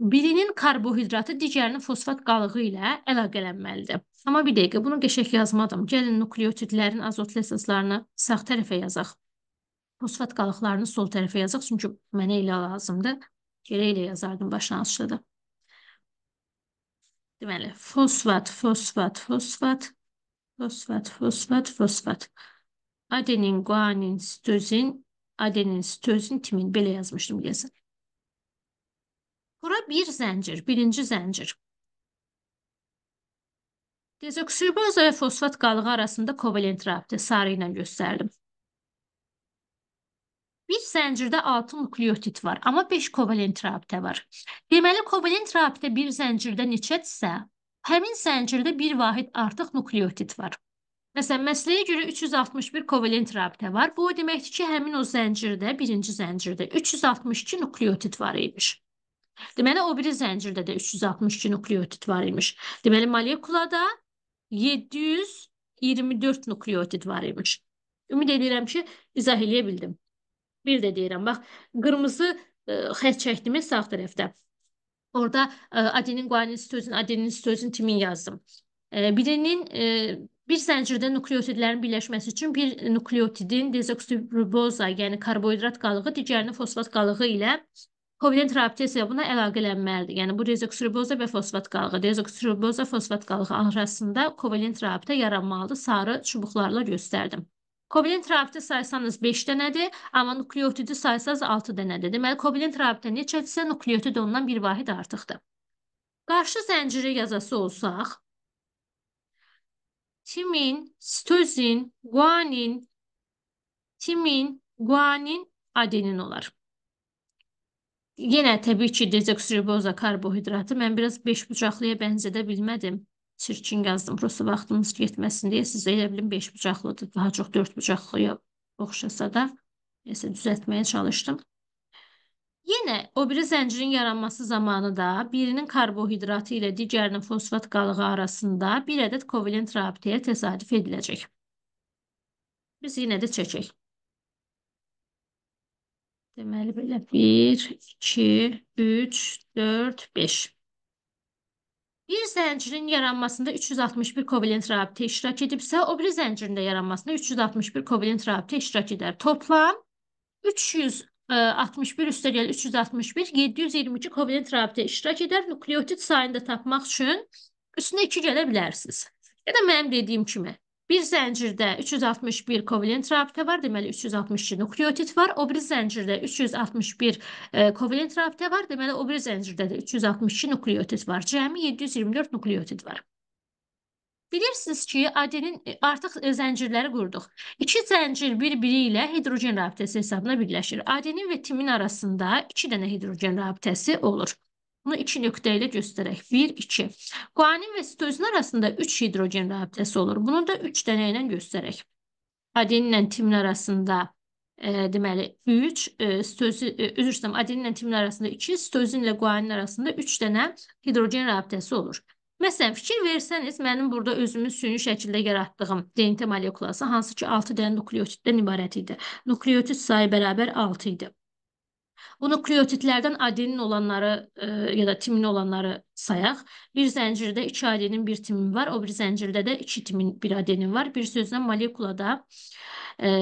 S1: birinin karbohidratı digərinin fosfat qalığı ilə əlaqələnməlidir. Amma bir dəqiqə, bunu qəşək yazmadım. Gəlin nukleotidlərin azotlu əsaslarını sağ tərəfə yazaq. Fosfat qalıqlarını sol tərəfə yazaq, çünki mənə elə lazımdır. Gərək elə yazardım başlanğıcda da. Deməli, fosfat, fosfat, fosfat, fosfat, fosfat, fosfat. Adenin, guanin, sitozin, adenin, sitozin, timin belə yazmışdım gəlsin. Bura bir zəncir, birinci zəncir. Dezoksiriboza və fosfat qalığı arasında kovalent rabitə sarı ilə göstərdim. Bir zəncirdə 6 nukleotit var, amma 5 kovalent rabitə var. Deməli, kovalent rabitə bir zəncirdə neçədirsə, həmin zəncirdə bir vahid artıq nukleotit var. Məsələn, məsələyə görə 361 kovalent rabitə var. Bu o deməkdir ki, həmin o zəncirdə, birinci zəncirdə 362 nukleotit var imiş. Deməli, o biri zəncirdə də 362 nukleotit var imiş. Deməli, molekulada 724 nukleotid var imiş. Ümid edirəm ki, izah eləyə bildim. Bir də deyirəm, bax, qırmızı ə, e, xətt çəkdimi sağ tərəfdə. Orada ə, e, adenin, guanin, sitozin, adenin, sitozin, timin yazdım. Ə, e, birinin ə, bir zəncirdə nukleotidlərin birləşməsi üçün bir nukleotidin dezoksiriboza, yəni karbohidrat qalığı digərinin fosfat qalığı ilə Kovlen terapiyası buna əlaqələnməlidir. Yəni bu dezoksiriboza və fosfat qalığı, dezoksiriboza fosfat qalığı arasında kovlen terapiya yaranmalıdır. Sarı çubuqlarla göstərdim. Kovlen terapiya saysanız 5 dənədir, amma nukleotidi saysanız 6 dənədir. Deməli kovlen terapiya neçədirsə nukleotid ondan bir vahid artıqdır. Qarşı zənciri yazası olsaq, timin, sitozin, guanin, timin, guanin, adenin olar. Yenə təbii ki, dezoksiriboza karbohidratı mən biraz beşbucaqlıya bənzədə bilmədim. Çirkin yazdım. Prosta vaxtımız getməsin deyə sizə elə bilim beşbucaqlıdır. Daha çox dördbucaqlıya oxşasa da isə düzəltməyə çalışdım. Yenə o biri zəncirin yaranması zamanı da birinin karbohidratı ilə digərinin fosfat qalığı arasında bir ədəd kovalent rabitəyə təsadüf ediləcək. Biz yenə də çəkək. Deməli belə 1, 2, 3, 4, 5. Bir zəncirin yaranmasında 361 kovalent rabitə iştirak edibsə, o biri zəncirin də yaranmasında 361 kovalent rabitə iştirak edər. Toplam 361 e, üstəgəl 361, 722 kovalent rabitə iştirak edər. Nukleotit sayını da tapmaq üçün üstünə 2 gələ bilərsiniz. Ya da mənim dediyim kimi Bir zəncirdə 361 kovalent rabitə var, deməli 362 nukleotit var. O biri zəncirdə 361 e, kovalent rabitə var, deməli o biri zəncirdə də 362 nukleotit var. Cəmi 724 nukleotit var. Bilirsiniz ki, adenin e, artıq e, zəncirləri qurduq. İki zəncir bir-biri ilə hidrogen rabitəsi hesabına birləşir. Adenin və timin arasında 2 dənə hidrogen rabitəsi olur. Bunu iki nöqtə ilə göstərək. 1, 2. Guanin və sitozin arasında 3 hidrogen rabitəsi olur. Bunu da 3 dənə ilə göstərək. Adenin ilə timin arasında e, deməli 3, e, sitozin, e, üzr istəyirəm, adenin ilə timin arasında 2, sitozin ilə guanin arasında 3 dənə hidrogen rabitəsi olur. Məsələn, fikir versəniz, mənim burada özümün süni şəkildə yaratdığım DNT molekulası hansı ki 6 dənə nukleotiddən ibarət idi. Nukleotid sayı bərabər 6 idi. Bunu kreotitlərdən adenin olanları e, ya da timin olanları sayaq. Bir zəncirdə 2 adenin, 1 timin var, o bir zəncirdə də 2 timin, 1 adenin var. Bir sözlə molekulada e,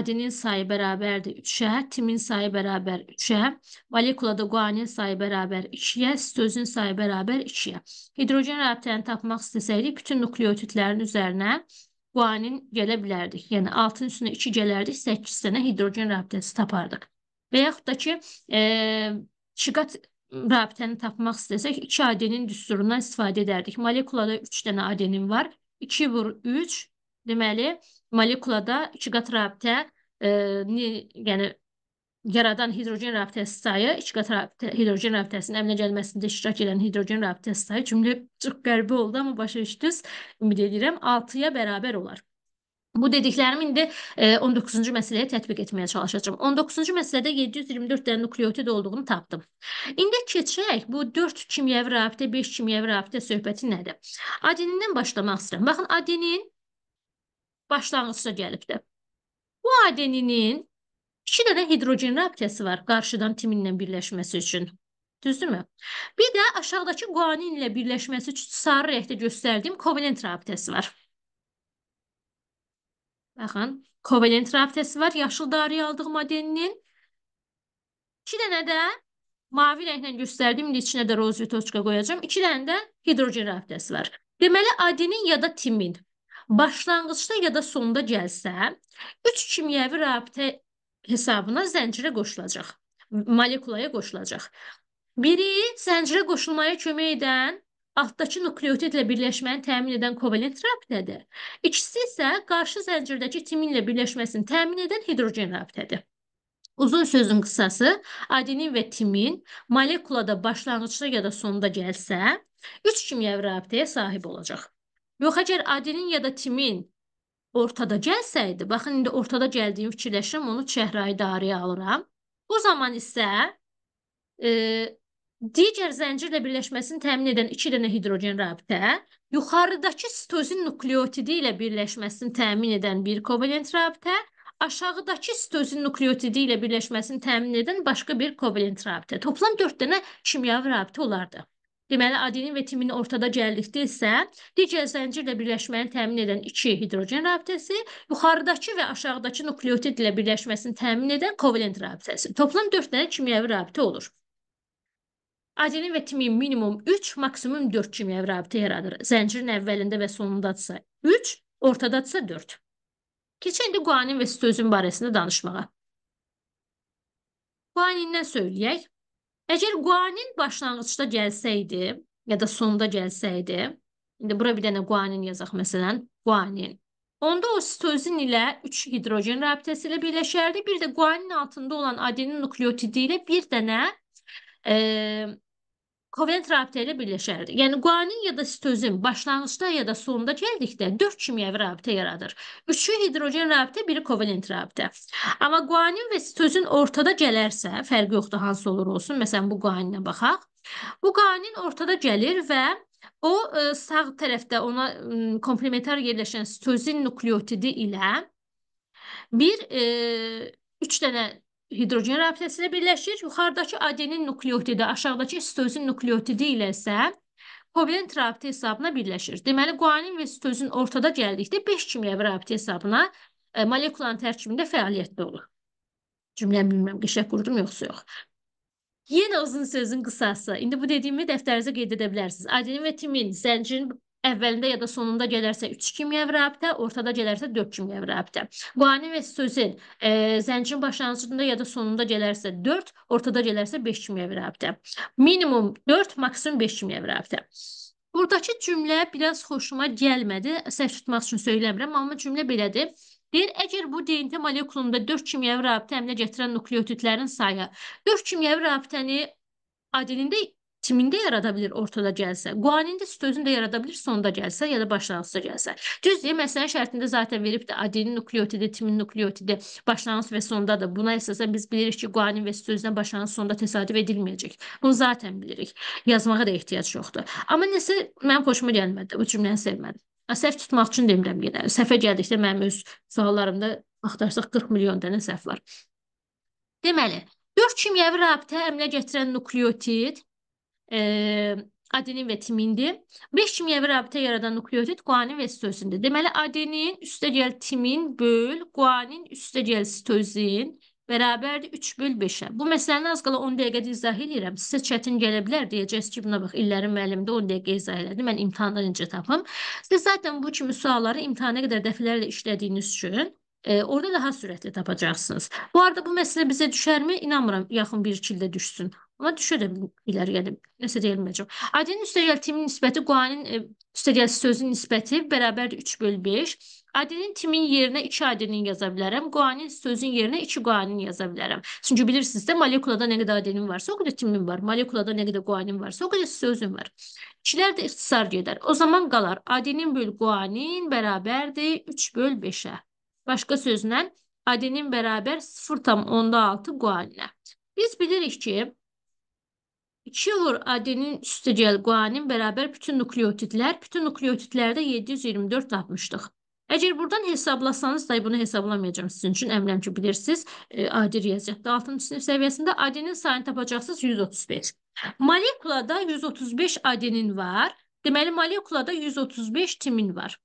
S1: adenin sayı bərabərdir 3-ə, timin sayı bərabər 3-ə, molekulada guanin sayı bərabər 2-yə, sitozin sayı bərabər 2-yə. Hidrogen rabitəni tapmaq istəsəydik, bütün nukleotitlərin üzərinə guanin gələ bilərdik. Yəni 6-ın üstünə 2 gələrdik, 8 dənə hidrogen rabitəsi tapardıq. Və yaxud da ki, e, şiqat rabitəni tapmaq istəsək, 2 adenin düsturundan istifadə edərdik. Molekulada 3 dənə adenin var. 2 vur 3, deməli, molekulada şiqat rabitə, e, yəni, yaradan hidrogen rabitəsi sayı, iki qat rabitə, hidrogen rabitəsinin əminə gəlməsində iştirak edən hidrogen rabitəsi sayı cümlə çox qəribə oldu, amma başa düşdünüz, ümid edirəm, 6-ya bərabər olar. Bu dediklərimi indi e, 19-cu məsələyə tətbiq etməyə çalışacağam. 19-cu məsələdə 724 dənə nukleotid olduğunu tapdım. İndi keçək bu 4 kimyəvi rabitə, 5 kimyəvi rabitə söhbəti nədir? Adenindən başlamaq istəyirəm. Baxın, adenin başlanğıcda gəlibdir. Bu adeninin 2 dənə hidrogen rabitəsi var qarşıdan timinlə birləşməsi üçün. Düzdürmü? Bir də aşağıdakı guanin ilə birləşməsi üçün sarı rəngdə göstərdiyim kovalent rabitəsi var. Baxın, kovalent rabitəsi var yaşıl dariyə aldıq modelinin. İki dənə də mavi rənglə göstərdim. İndi içinə də roz vitoçka qoyacağam. İki dənə də hidrogen rabitəsi var. Deməli, adenin ya da timin başlanğıcda ya da sonda gəlsə, üç kimyəvi rabitə hesabına zəncirə qoşulacaq. Molekulaya qoşulacaq. Biri zəncirə qoşulmaya kömək edən altdakı nukleotidlə birləşməni təmin edən kovalent rabitədir. İkisi isə qarşı zəncirdəki timinlə birləşməsini təmin edən hidrogen rabitədir. Uzun sözün qısası, adenin və timin molekulada başlanğıcda ya da sonda gəlsə, üç kimyəvi rabitəyə sahib olacaq. Yox, əgər adenin ya da timin ortada gəlsəydi, baxın, indi ortada gəldiyimi fikirləşirəm, onu çəhrayı dariyə alıram. O zaman isə e, digər zəncirlə birləşməsini təmin edən 2 dənə hidrogen rabitə yuxarıdakı sitozin nukleotidi ilə birləşməsini təmin edən bir kovalent rabitə aşağıdakı sitozin nukleotidi ilə birləşməsini təmin edən başqa bir kovalent rabitə. Toplam 4 dənə kimyəvi rabitə olardı. Deməli, adenin və timin ortada gəllikdə isə digər zəncirlə birləşməni təmin edən 2 hidrogen rabitəsi, yuxarıdakı və aşağıdakı nukleotid ilə birləşməsini təmin edən kovalent rabitəsi. Toplam 4 dənə kimyəvi rabitə olur. Adenin və timin minimum 3, maksimum 4 kimyəvi rabitə yaradır. Zəncirin əvvəlində və sonundadırsa 3, ortadadırsa 4. Keçək indi guanin və sitozin barəsində danışmağa. Guanindən söyləyək. Əgər guanin başlanğıcda gəlsəydi, ya da sonda gəlsəydi, indi bura bir dənə guanin yazaq məsələn, guanin. Onda o sitozin ilə 3 hidrogen rabitəsi ilə birləşərdi. Bir də guanin altında olan adenin nukleotidi ilə bir dənə e, kovalent rabitə ilə birləşərdir. Yəni guanin ya da sitozin başlanğıcda ya da sonda gəldikdə 4 kimyəvi rabitə yaradır. Üçü hidrogen rabitə, biri kovalent rabitə. Amma guanin və sitozin ortada gələrsə, fərqi yoxdur hansı olur olsun. Məsələn bu guaninə baxaq. Bu guanin ortada gəlir və o sağ tərəfdə ona komplementar yerləşən sitozin nukleotidi ilə bir 3 e, dənə hidrogen rabitəsi ilə birləşir. Yuxarıdakı adenin nukleotidi, aşağıdakı sitozin nukleotidi ilə isə kovalent rabitə hesabına birləşir. Deməli, guanin və sitozin ortada gəldikdə 5 kimyəvi rabitə hesabına e, molekulanın tərkibində fəaliyyətdə olur. Cümləm bilmirəm, qəşəng qurdum yoxsa yox. Yenə uzun sözün qısası. İndi bu dediyimi dəftərinizə qeyd edə bilərsiniz. Adenin və timin zəncirin Əvvəlində ya da sonunda gələrsə 3 kimyəvi rabitə, ortada gələrsə 4 kimyəvi rabitə. Qani və sözün e, zəncin başlanğıcında ya da sonunda gələrsə 4, ortada gələrsə 5 kimyəvi rabitə. Minimum 4, maksimum 5 kimyəvi rabitə. Buradakı cümlə biraz xoşuma gəlmədi. Səhv tutmaq üçün söyləmirəm, amma cümlə belədir. Deyir, əgər bu DNT molekulunda 4 kimyəvi rabitə əminə gətirən nukleotidlərin sayı 4 kimyəvi rabitəni adenində timində yarada bilir ortada gəlsə, guanin də sit özündə yarada bilir sonda gəlsə ya da başlanğıcda gəlsə. Düzdür, məsələn şərtində zaten verib də adenin nukleotidi, timin nukleotidi başlanğıc və sondadır. Buna əsasən biz bilirik ki, guanin və sit özünə başlanğıc sonda təsadüf edilməyəcək. Bunu zaten bilirik. Yazmağa da ehtiyac yoxdur. Amma nəsə mənim xoşuma gəlmədi. Bu cümləni sevmədim. Səhv tutmaq üçün demirəm yenə. Səhvə gəldikdə mənim öz suallarımda axtarsaq 40 milyon dənə səhv var. Deməli, dörd kimyəvi rabitə əmələ gətirən nukleotid e, adenin və timindir. 5 kimyəvi rabitə yaradan nukleotid guanin və sitozindir. Deməli, adenin üstəgəl timin böl, guanin üstəgəl sitozin bərabərdir 3 böl 5-ə. Bu məsələni az qala 10 dəqiqədə izah edirəm. Sizə çətin gələ bilər, deyəcəksiniz ki, buna bax, illərin müəllimdə 10 dəqiqə izah elədi, mən imtahanda necə tapım? Siz zaten bu kimi sualları imtahana qədər dəfələrlə işlədiyiniz üçün E, orada daha sürətli tapacaqsınız. Bu arada bu məsələ bizə düşərmi? İnanmıram, yaxın bir iki ildə düşsün. Ona düşə də bilər, yəni nəsə deyə bilməyəcəm. AD-nin üstəgəl nisbəti Quanın e, üstəgəl sözün nisbəti bərabərdir 3 böl 5. AD-nin timin yerinə 2 AD-nin yaza bilərəm. Quanin sözün yerinə 2 quanin yaza bilərəm. Çünki bilirsiniz də molekulada nə qədər AD-nin varsa, o qədər timin var. Molekulada nə qədər quanin varsa, o qədər sözün var. İkilər də ixtisar gedər. O zaman qalar AD-nin böl quanin bərabərdir 3 böl 5-ə. Başqa sözlə AD-nin bərabər 0,6 quaninə. Biz bilirik ki, 2 olur adenin üstü gəl guanin bərabər bütün nukleotidlər. Bütün nukleotidlərdə 724 tapmışdıq. Əgər buradan hesablasanız da bunu hesablamayacağam sizin üçün. Əminəm ki, bilirsiniz, e, adi riyaziyyatda 6-cı sinif səviyyəsində adenin sayını tapacaqsınız 135. Molekulada 135 adenin var. Deməli, molekulada 135 timin var.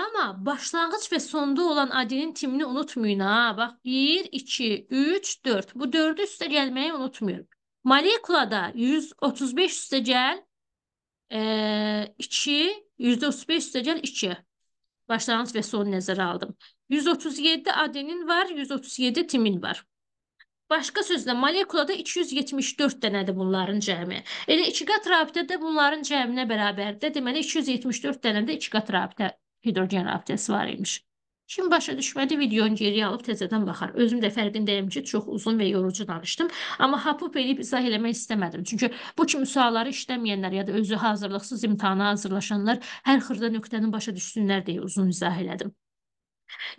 S1: Amma başlanğıc və sonda olan adenin timini unutmayın ha. Bax 1, 2, 3, 4. Bu 4-ü üstə gəlməyi unutmayın. Molekulada 135 üstəgəl e, 2, %35 üstəgəl 2. Başlanğıc və son nəzərə aldım. 137 adenin var, 137 timin var. Başqa sözlə, molekulada 274 dənədir bunların cəmi. Elə iki qat rabitə də bunların cəminə bərabərdir. Deməli, 274 dənədə iki qat rabitə hidrogen rabitəsi var imiş. Kim başa düşmədi, videonu geri alıb təzədən baxar. Özüm də fərqindəyəm ki, çox uzun və yorucu danışdım, amma hapıb eləyib izah eləmək istəmədim. Çünki bu kimi sualları işləməyənlər ya da özü hazırlıqsız imtahana hazırlaşanlar hər xırda nöqtəni başa düşsünlər deyə uzun izah elədim.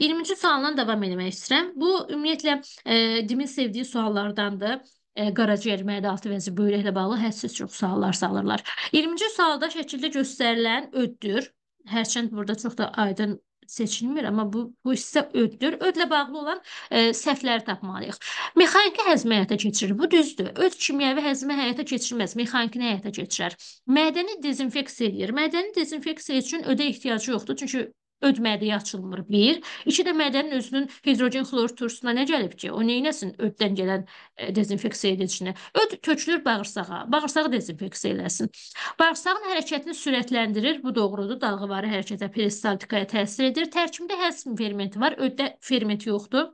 S1: 20-ci sualdan davam eləmək istəyirəm. Bu ümumiyyətlə e, Dimin sevdiyi suallardandır e, qaraciyər, mədə-altı vəzi, böyrəklə bağlı hədsiz çox suallar salırlar. 20-ci sualda şəkildə göstərilən öddür. Hərçənd burada çox da aydın seçilmir, amma bu bu hissə öddür. Ödlə bağlı olan e, səhvləri tapmalıyıq. Mexaniki həzmə həyata keçirir. Bu düzdür. Öd kimyəvi həzmə həyata keçirməz, mexanikini həyata keçirər. Mədəni dezinfeksiya edir. Mədəni dezinfeksiya üçün ödə ehtiyacı yoxdur, çünki öd mədəyi açılmır bir. İki də mədənin özünün hidrogen xlor turşusuna nə gəlib ki, o neynəsin öddən gələn e, dezinfeksiya edicinə. Öd tökülür bağırsağa, bağırsağı dezinfeksiya eləsin. Bağırsağın hərəkətini sürətləndirir, bu doğrudur. Dalğavarı hərəkətə peristaltikaya təsir edir. Tərkibində həzm fermenti var, öddə fermenti yoxdur.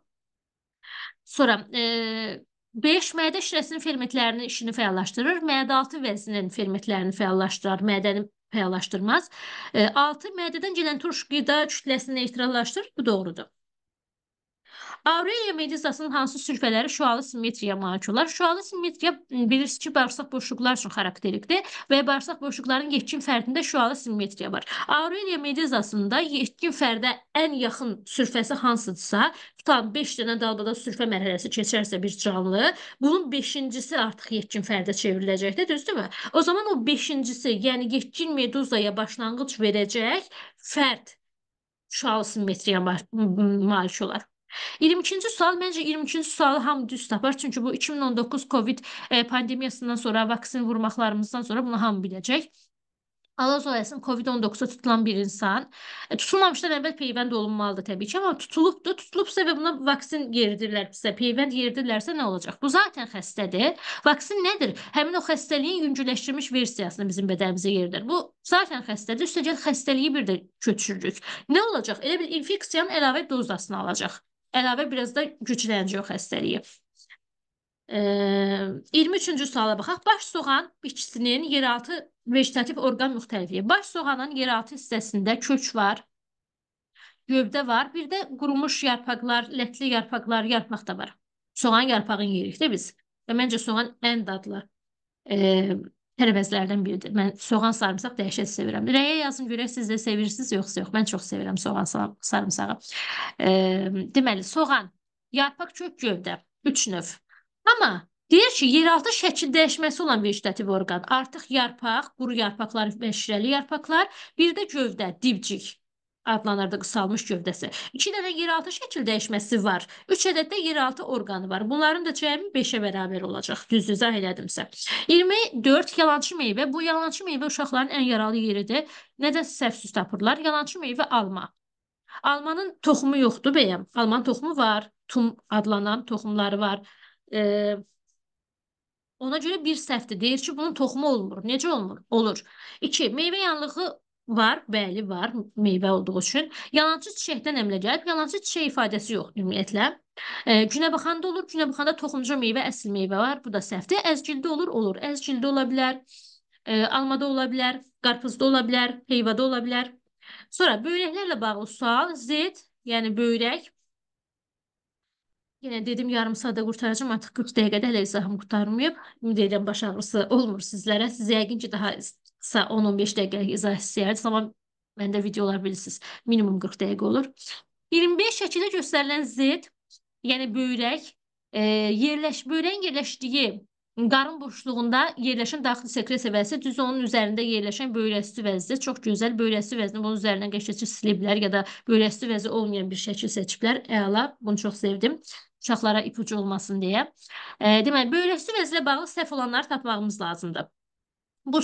S1: Sonra e, 5 mədə şirəsinin fermentlərinin işini fəallaşdırır, mədə altı vəzinin fermentlərini fəallaşdırır, mədənin reallaşdırmaz. 6. Mədədən gələn turş qida kütləsini neytrallaşdırır. Bu doğrudur. Aureliya Medizasının hansı sürfələri şüalı simmetriyaya malik olar? Şüalı simmetriya bilirsiniz ki, bağırsaq boşluqlar üçün xarakterikdir və bağırsaq boşluqlarının yetkin fərdində şüalı simmetriya var. Aureliya Medizasında yetkin fərdə ən yaxın sürfəsi hansıdırsa, tutan 5 dənə dalbada sürfə mərhələsi keçərsə bir canlı, bunun 5-incisi artıq yetkin fərdə çevriləcəkdir, düzdürmü? O zaman o 5-incisi, yəni yetkin meduzaya başlanğıc verəcək fərd şual simmetriya malik olar. 22-ci sual məncə 23-cü sualı hamı düz tapar, çünki bu 2019 Covid e, pandemiyasından sonra vaksin vurmaqlarımızdan sonra bunu hamı biləcək. Allah zolayasın COVID-19-a tutulan bir insan e, tutulmamışdan əvvəl peyvənd olunmalıdır təbii ki, amma tutulubdur. Tutulubsa və buna vaksin yerdirlərsə, peyvənd yerdirlərsə nə olacaq? Bu zaten xəstədir. Vaksin nədir? Həmin o xəstəliyin yüngülləşdirilmiş versiyasını bizim bədənimizə yerdir. Bu zaten xəstədir. Üstəgəl xəstəliyi bir də köçürürük. Nə olacaq? Elə bil infeksiyanın əlavə dozasını alacaq. Əlavə biraz da güclənici o xəstəliyi. E, 23-cü suala baxaq. Baş soğan bitkisinin yeraltı vejetativ orqan müxtəlifliyi. Baş soğanın yeraltı hissəsində kök var, gövdə var, bir də qurumuş yarpaqlar, lətli yarpaqlar, yarpaq da var. Soğan yarpağını yeyirik də biz. Və məncə soğan ən dadlı e, tələbəzlərdən biridir. Mən soğan sarımsaq dəhşət sevirəm. Rəyə yazın görək siz də sevirsiniz yoxsa yox. Mən çox sevirəm soğan sarımsağı. E, deməli soğan, yarpaq kök gövdə 3 növ. Amma Deyir ki, yeraltı şəkil dəyişməsi olan vejetativ orqan artıq yarpaq, quru yarpaqlar və şirəli yarpaqlar, bir də gövdə, dibcik adlanırdı qısalmış gövdəsi. 2 dənə yeraltı şəkil dəyişməsi var. 3 ədəd də yeraltı orqanı var. Bunların da cəmi 5-ə bərabər olacaq. Düz izah elədimsə. 24 yalançı meyvə. Bu yalançı meyvə uşaqların ən yaralı yeridir. Nədən səhvsiz tapırlar? Yalançı meyvə alma. Almanın toxumu yoxdur bəyəm. Alman toxumu var. Tum adlanan toxumları var. Eee Ona görə bir səhvdir. Deyir ki, bunun toxumu olmur. Necə olmur? Olur. 2. Meyvə yanlığı Var, bəli, var, meyvə olduğu üçün. Yalancı çiçəkdən əmlə gəlib. Yalancı çiçək ifadəsi yox ümumiyyətlə. E, günəbaxanda olur, günəbaxanda toxumcu meyvə, əsl meyvə var. Bu da səhvdir. Əzgildə olur, olur. Əzgildə ola bilər, e, almada ola bilər, qarpızda ola bilər, heyvada ola bilər. Sonra böyrəklərlə bağlı sual, zid, yəni böyrək. Yenə dedim yarımsaatda qurtaracağım. Artıq 40 dəqiqədə hələ izahım qurtarmayıb. Ümid edirəm baş ağrısı olmur sizlərə. Siz yəqin ki daha 10-15 dəqiqəlik izah istəyərdiniz, amma məndə videolar bilirsiniz, minimum 40 dəqiqə olur. 25 şəkildə göstərilən zid, yəni böyrək, e, yerləş, böyrəyin yerləşdiyi qarın boşluğunda yerləşən daxili sekret səviyyəsi düz onun üzərində yerləşən böyrək üstü vəzidir. Çox gözəl böyrək üstü vəzini bunun üzərindən keçəcək siliblər ya da böyrək üstü vəzi olmayan bir şəkil seçiblər. Əla, bunu çox sevdim uşaqlara ipucu olmasın deyə. E, deməli, böyrək üstü vəzlə bağlı səhv olanları tapmağımız lazımdır. Bu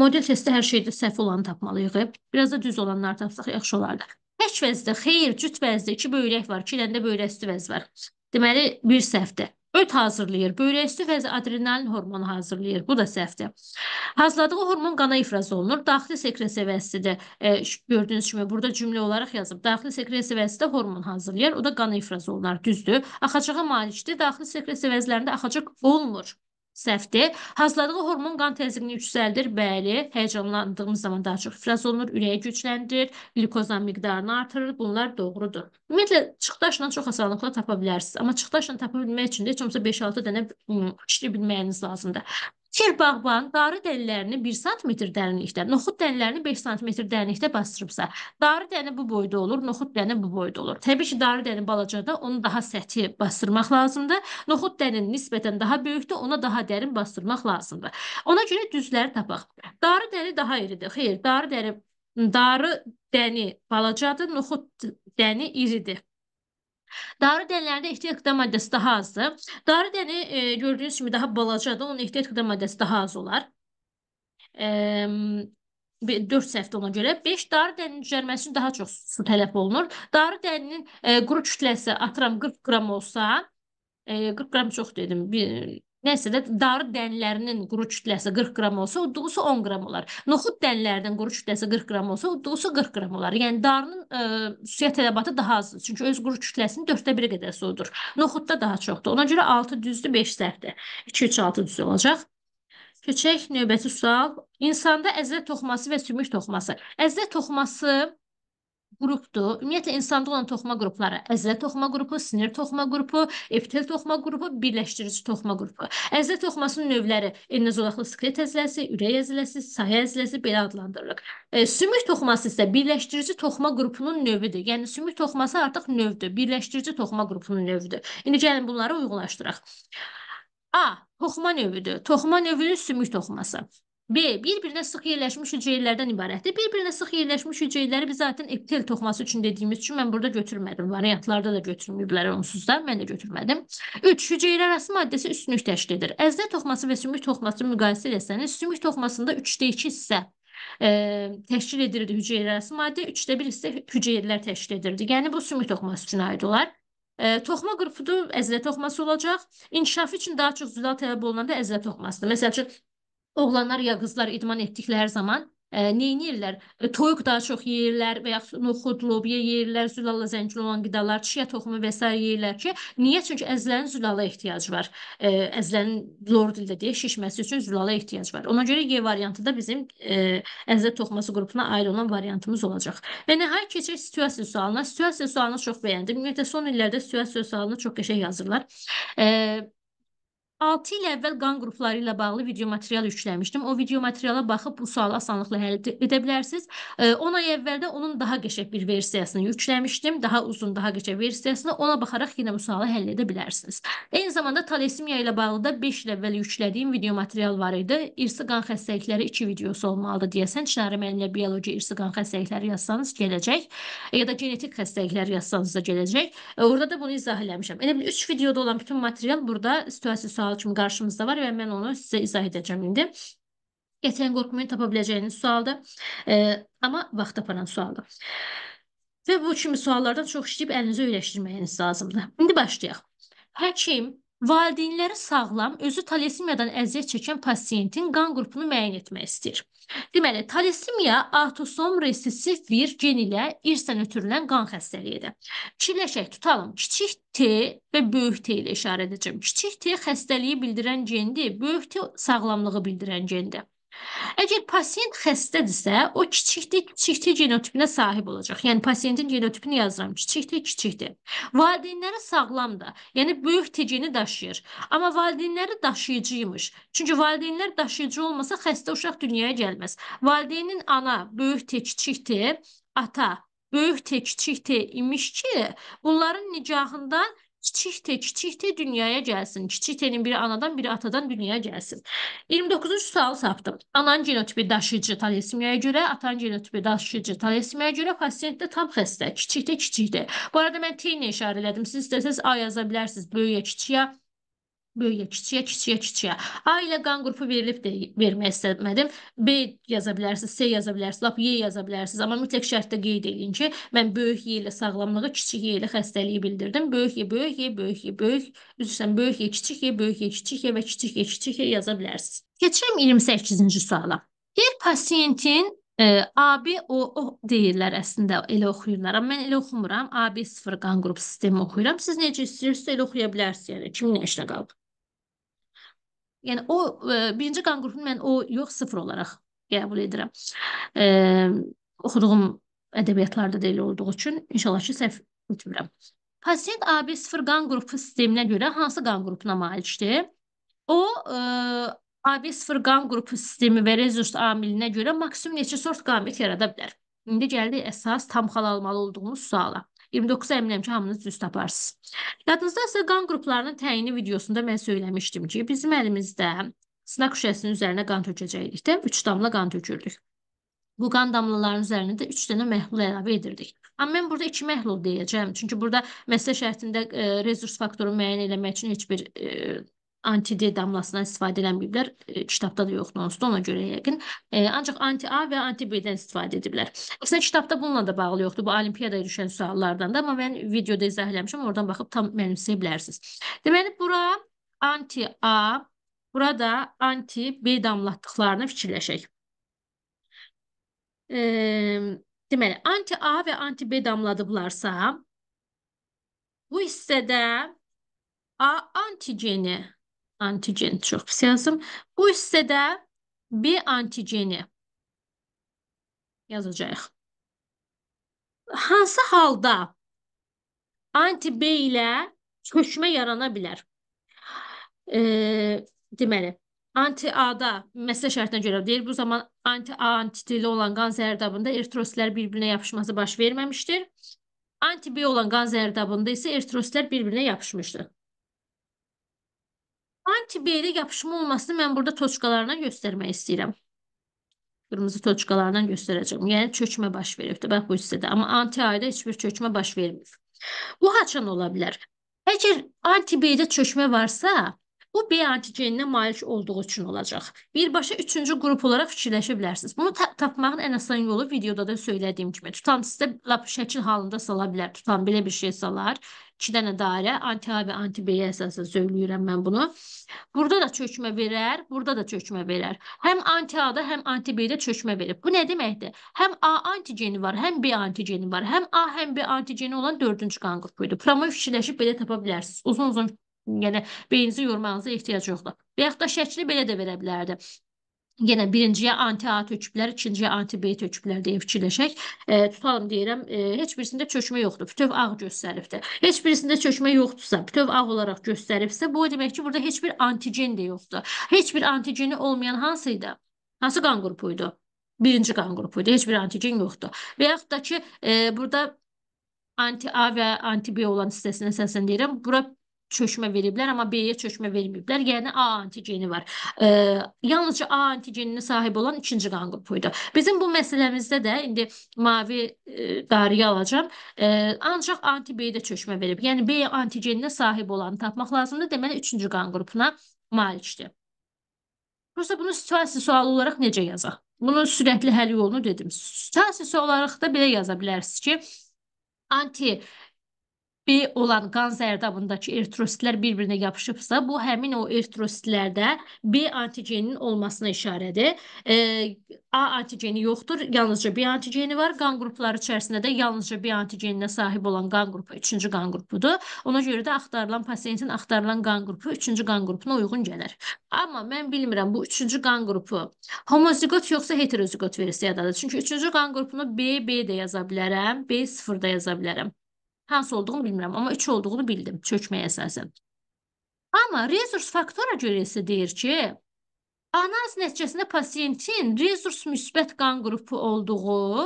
S1: model testdə hər şeydə səhv olanı tapmalıyıq. Biraz da düz olanları tapsaq yaxşı olardı. Heç vəzdə xeyir, cüt vəzdə iki böyrək var, iki dənə də böyrək üstü vəz var. Deməli, bir səhvdir. Öt hazırlayır. Böyrək üstü vəzi adrenalin hormonu hazırlayır. Bu da səhvdir. Hazırladığı hormon qana ifraz olunur. Daxili sekresiya vəzisidir. E, gördüyünüz kimi burada cümlə olaraq yazıb. Daxili sekresiya vəzisi də hormon hazırlayır. O da qana ifraz olunar. Düzdür. Axacağa malikdir. Daxili sekresiya vəzilərində axacaq olmur. Səhvdir. Hazırladığı hormon qan təzyiqini yüksəldir. Bəli, həyəcanlandığımız zaman daha çox ifraz olunur, ürəyi gücləndirir, qlikozan miqdarını artırır. Bunlar doğrudur. Ümumiyyətlə çıxdaşla çox asanlıqla tapa bilərsiniz, amma çıxdaşla tapa bilmək üçün də heç olmasa 5-6 dənə fikri bilməyiniz lazımdır. Ker bağban darı dənlərini 1 sm dərinlikdə, noxud dənlərini 5 sm dərinlikdə bastırıbsa, darı dəni bu boyda olur, noxud dəni bu boyda olur. Təbii ki, darı dəni balacada, onu daha səthi bastırmaq lazımdır. Noxud dəni nisbətən daha böyükdür, ona daha dərin bastırmaq lazımdır. Ona görə düzləri tapaq. Darı dəni daha iridir. Xeyr, darı dəni darı dəni balacadır, noxud dəni iridir. Darı dənələrində ehtiyat qida maddəsi daha azdır. Darı dəni e, gördüyünüz kimi daha balacadır. Onun ehtiyat qida maddəsi daha az olar. E, 4 səhvdə ona görə 5 darı dəninin düzəlməsi üçün daha çox su tələb olunur. Darı dəninin e, quru kütləsi atıram 40 qram olsa, e, 40 qram çox dedim. Bir Nəsə də darı dənlərinin quru kütləsi 40 qram olsa, udduğusu 10 qram olar. Noxud dənlərinin quru kütləsi 40 qram olsa, udduğusu 40 qram olar. Yəni darının ə, e, suya tələbatı daha azdır. Çünki öz quru kütləsinin 4də 1-i qədər sudur. Noxudda daha çoxdur. Ona görə 6 düzdür, 5 səhvdir. 2-3-6 düz olacaq. Keçək növbəti sual. İnsanda əzlə toxuması və sümük toxuması. Əzlə toxuması qrupdur. Ümumiyyətlə insanda olan toxuma qrupları: əzələ toxuma qrupu, sinir toxuma qrupu, epitel toxuma qrupu, birləşdirici toxuma qrupu. Əzələ toxumasının növləri: enozolaqlı skelet əzələsi, ürək əzələsi, sayə əzələsi belə adlandırılır. E, sümük toxuması isə birləşdirici toxuma qrupunun növüdür. Yəni sümük toxuması artıq növdür, birləşdirici toxuma qrupunun növüdür. İndi gəlin bunları uyğunlaşdıraq. A. Toxuma növüdür. Toxuma növünün sümük toxuması. B. Bir-birinə sıx yerləşmiş hüceyrələrdən ibarətdir. Bir-birinə sıx yerləşmiş hüceyrələri biz zaten epitel toxuması üçün dediyimiz üçün mən burada götürmədim. Variantlarda da götürməyiblər onsuz da, mən də götürmədim. 3. Hüceyrə arası maddəsi üstünlük təşkil edir. Əzlə toxuması və sümük toxumasını müqayisə etsəniz, sümük toxumasında 3-də 2 hissə ə, e, təşkil edirdi hüceyrə arası maddə, 3-də 1 hissə hüceyrələr təşkil edirdi. Yəni bu sümük toxuması üçün aid olar. E, toxma qrupudur, əzlə toxuması olacaq. İnkişafı üçün daha çox zülal tələb olunanda əzlə toxumasıdır. Məsəl üçün oğlanlar ya qızlar idman etdikləri zaman e, neynirlər? E, toyuq daha çox yeyirlər və yaxud noxudlu yeyirlər, zülalla zəngin olan qidalar, çiya toxumu və s. yeyirlər ki, niyə? Çünki əzlərin zülala ehtiyacı var. E, əzlərin lor dildə deyək, şişməsi üçün zülala ehtiyac var. Ona görə Y variantı da bizim e, əzlə toxuması qrupuna aid olan variantımız olacaq. Və nəhayət keçək situasiya sualına. Situasiya sualını çox bəyəndim. Ümumiyyətlə son illərdə situasiya sualını çox qəşəng yazırlar. E, 6 il əvvəl qan qrupları ilə bağlı video material yükləmişdim. O video materiala baxıb bu sualı asanlıqla həll edə bilərsiniz. 10 e, ay əvvəldə onun daha qəşəng bir versiyasını yükləmişdim. Daha uzun, daha qəşəng versiyasını. Ona baxaraq yenə bu sualı həll edə bilərsiniz. Eyni zamanda talasemiya ilə bağlı da 5 il əvvəl yüklədiyim video material var idi. İrsi qan xəstəlikləri 2 videosu olmalıdı deyəsən. Çinarə mənimlə biologiya irsi qan xəstəlikləri yazsanız gələcək. E, ya da genetik xəstəliklər yazsanız da gələcək. E, orada da bunu izah eləmişəm. Elə bil 3 videoda olan bütün material burada situasiya sualı sual kimi qarşımızda var və mən onu sizə izah edəcəm indi. Geçən qorxumun tapa biləcəyiniz sualdır, e, amma vaxt aparan sualdır. Və bu kimi suallardan çox işləyib əlinizi öyrəşdirməyiniz lazımdır. İndi başlayaq. Həkim Valideynləri sağlam, özü talesimiyadan əziyyət çəkən pasiyentin qan qrupunu müəyyən etmək istəyir. Deməli, talesimiya autosom resessiv bir gen ilə irsən ötürülən qan xəstəliyidir. Fikirləşək, tutalım. Kiçik T və böyük T ilə işarə edəcəm. Kiçik T xəstəliyi bildirən gendir, böyük T sağlamlığı bildirən gendir. Əgər pasiyent xəstədirsə, o kiçikdir-kiçikdir genotipinə sahib olacaq. Yəni pasiyentin genotipini yazıram. Kiçikdir-kiçikdir. Valideynləri sağlamdır. Yəni böyük T geni daşıyır. Amma valideynləri daşıyıcıymış. Çünki valideynlər daşıyıcı olmasa xəstə uşaq dünyaya gəlməz. Valideynin ana böyük T kiçikdir, ata böyük T kiçik T imiş ki, bunların nicahında kiçik T, kiçik T dünyaya gəlsin. Kiçik T-nin biri anadan, biri atadan dünyaya gəlsin. 29-cu sualı tapdım. Anan genotipi daşıyıcı talisimiyaya görə, atan genotipi daşıyıcı talisimiyaya görə pasiyentdə tam xəstə. Kiçik T, kiçik T. Bu arada mən T-ni işarə elədim. Siz istəsəz A yaza bilərsiniz. Böyüyə, kiçiyə böyüyə, kiçiyə, kiçiyə, kiçiyə. A ilə qan qrupu verilib də vermək istəmədim. B yaza bilərsiniz, C yaza bilərsiniz, lap Y yaza bilərsiniz, amma mütləq şərtdə qeyd edin ki, mən böyük Y ilə sağlamlığı, kiçik Y ilə xəstəliyi bildirdim. Böyük Y, böyük Y, böyük Y, böyük, üzrsən böyük Y, kiçik Y, böyük Y, kiçik Y və kiçik Y, kiçik Y yaza bilərsiniz. Keçirəm 28-ci suala. Bir pasiyentin E, AB o, o deyirlər əslində elə oxuyurlar. Amma mən elə oxumuram. AB 0 qan qrup sistemi oxuyuram. Siz necə istəyirsiniz elə oxuya bilərsiniz. Yəni kimin işinə qalıb. Yəni o e, birinci qan qrupu mən o yox sıfır olaraq qəbul edirəm. E, oxuduğum ədəbiyyatlarda da elə olduğu üçün inşallah ki səhv etmirəm. Pasient AB0 qan qrupu sisteminə görə hansı qan qrupuna malikdir? O e, AB0 qan qrupu sistemi və rezurs amilinə görə maksimum neçə sort qamət yarada bilər? İndi gəldik əsas tam xalalmalı olduğumuz suala. 29 əminəm ki, hamınız düz taparsınız. Yadınızdasa qan qruplarının təyini videosunda mən söyləmişdim ki, bizim əlimizdə sınaq şüşəsinin üzərinə qan tökəcəkdik də 3 damla qan tökürdük. Bu qan damlalarının üzərinə də 3 dənə məhlul əlavə edirdik. Amma mən burada 2 məhlul deyəcəm, çünki burada məsələ şərtində e, rezurs faktoru müəyyən eləmək üçün heç bir e, anti-D damlasından istifadə eləməyiblər. E, kitabda da yoxdur onsuz da ona görə yəqin. E, ancaq anti-A və anti-B-dən istifadə ediblər. Əslində kitabda bununla da bağlı yoxdur. Bu olimpiadaya düşən suallardan da, amma mən videoda izah eləmişəm, oradan baxıb tam mənimsəyə bilərsiniz. Deməli bura anti-A, burada anti-B damlatdıqlarını fikirləşək. E, deməli anti-A və anti-B damladıblarsa bu hissədə A antigeni antigen çox pis yazdım. Bu hissədə B antigeni yazacağıq. Hansı halda anti-B ilə köçmə yarana bilər? E, deməli, anti-A-da məsələ şərtinə görə deyir, bu zaman anti-A antitili olan qan zərdabında eritrositlər bir-birinə yapışması baş verməmişdir. Anti-B olan qan zərdabında isə eritrositlər bir-birinə yapışmışdır. Antibiyelik yapışma olmasını ben burada toçkalarla göstərmək istəyirəm. kırmızı toçkalarla göstərəcəm. yani çökmə baş veribdi. Bax bu hissədə. ama anti-ayda hiçbir bir baş vermir. Bu haçan olabilir eğer Əgər anti varsa, Bu B antigeninə malik olduğu üçün olacaq. Birbaşa üçüncü qrup olaraq fikirləşə bilərsiniz. Bunu ta tapmağın ən asan yolu videoda da söylədiyim kimi. Tutan sizə lap şəkil halında sala bilər. Tutan belə bir şey salar. 2 dənə dairə, anti A və anti B-yə əsasən söyləyirəm mən bunu. Burada da çökmə verər, burada da çökmə verər. Həm anti A-da, həm anti B-də çökmə verir. Bu nə deməkdir? Həm A antigeni var, həm B antigeni var. Həm A, həm B antigeni olan 4-cü qan qrupudur. Promoy fikirləşib belə tapa bilərsiniz. Uzun-uzun Yəni beyninizə yormağınıza ehtiyac yoxdur. Və yaxud da şəkli belə də verə bilərdi. Yenə birinciyə anti-A töküblər, ikinciyə anti-B töküblər deyə fikirləşək. E, tutalım deyirəm, e, heç birisində çökmə yoxdur. Bütöv ağ göstəribdir. Heç birisində çökmə yoxdursa, bütöv ağ olaraq göstəribsə, bu o demək ki, burada heç bir antigen də yoxdur. Heç bir antigeni olmayan hansı idi? Hansı qan qrupu idi? Birinci qan qrupu idi. Heç bir antigen yoxdur. Və yaxud da ki, e, burada anti A və anti B olan hissəsinə əsasən deyirəm. Bura çökmə veriblər, amma B-yə çökmə verməyiblər. Yəni A antigeni var. E, yalnızca A antigeninə sahib olan ikinci qan qrupudur. Bizim bu məsələmizdə də indi mavi e, qarıyı alacam. E, ancaq anti B-də çökmə verib. Yəni B antigeninə sahib olanı tapmaq lazımdır. Deməli üçüncü qan qrupuna malikdir. Prosta bunu situasiya sualı olaraq necə yazaq? Bunun sürətli həll yolunu dedim. Situasiya sualı olaraq da belə yaza bilərsiniz ki, anti B olan qan zərdabındakı eritrositlər bir-birinə yapışıbsa, bu həmin o eritrositlərdə B antigeninin olmasına işarədir. E, A antigeni yoxdur, yalnızca B antigeni var. Qan qrupları içərisində də yalnızca B antigeninə sahib olan qan qrupu 3-cü qan qrupudur. Ona görə də axtarılan pasiyentin axtarılan qan qrupu 3-cü qan qrupuna uyğun gəlir. Amma mən bilmirəm bu 3-cü qan qrupu homozigot yoxsa heterozigot versiyadadır. Çünki 3-cü qan qrupunu BB də yaza bilərəm, B0 da yaza bilərəm. Hansı olduğunu bilmirəm, amma 3 olduğunu bildim çökməyə əsasən. Amma resurs faktora görə isə deyir ki, analiz nəticəsində pasiyentin resurs müsbət qan qrupu olduğu,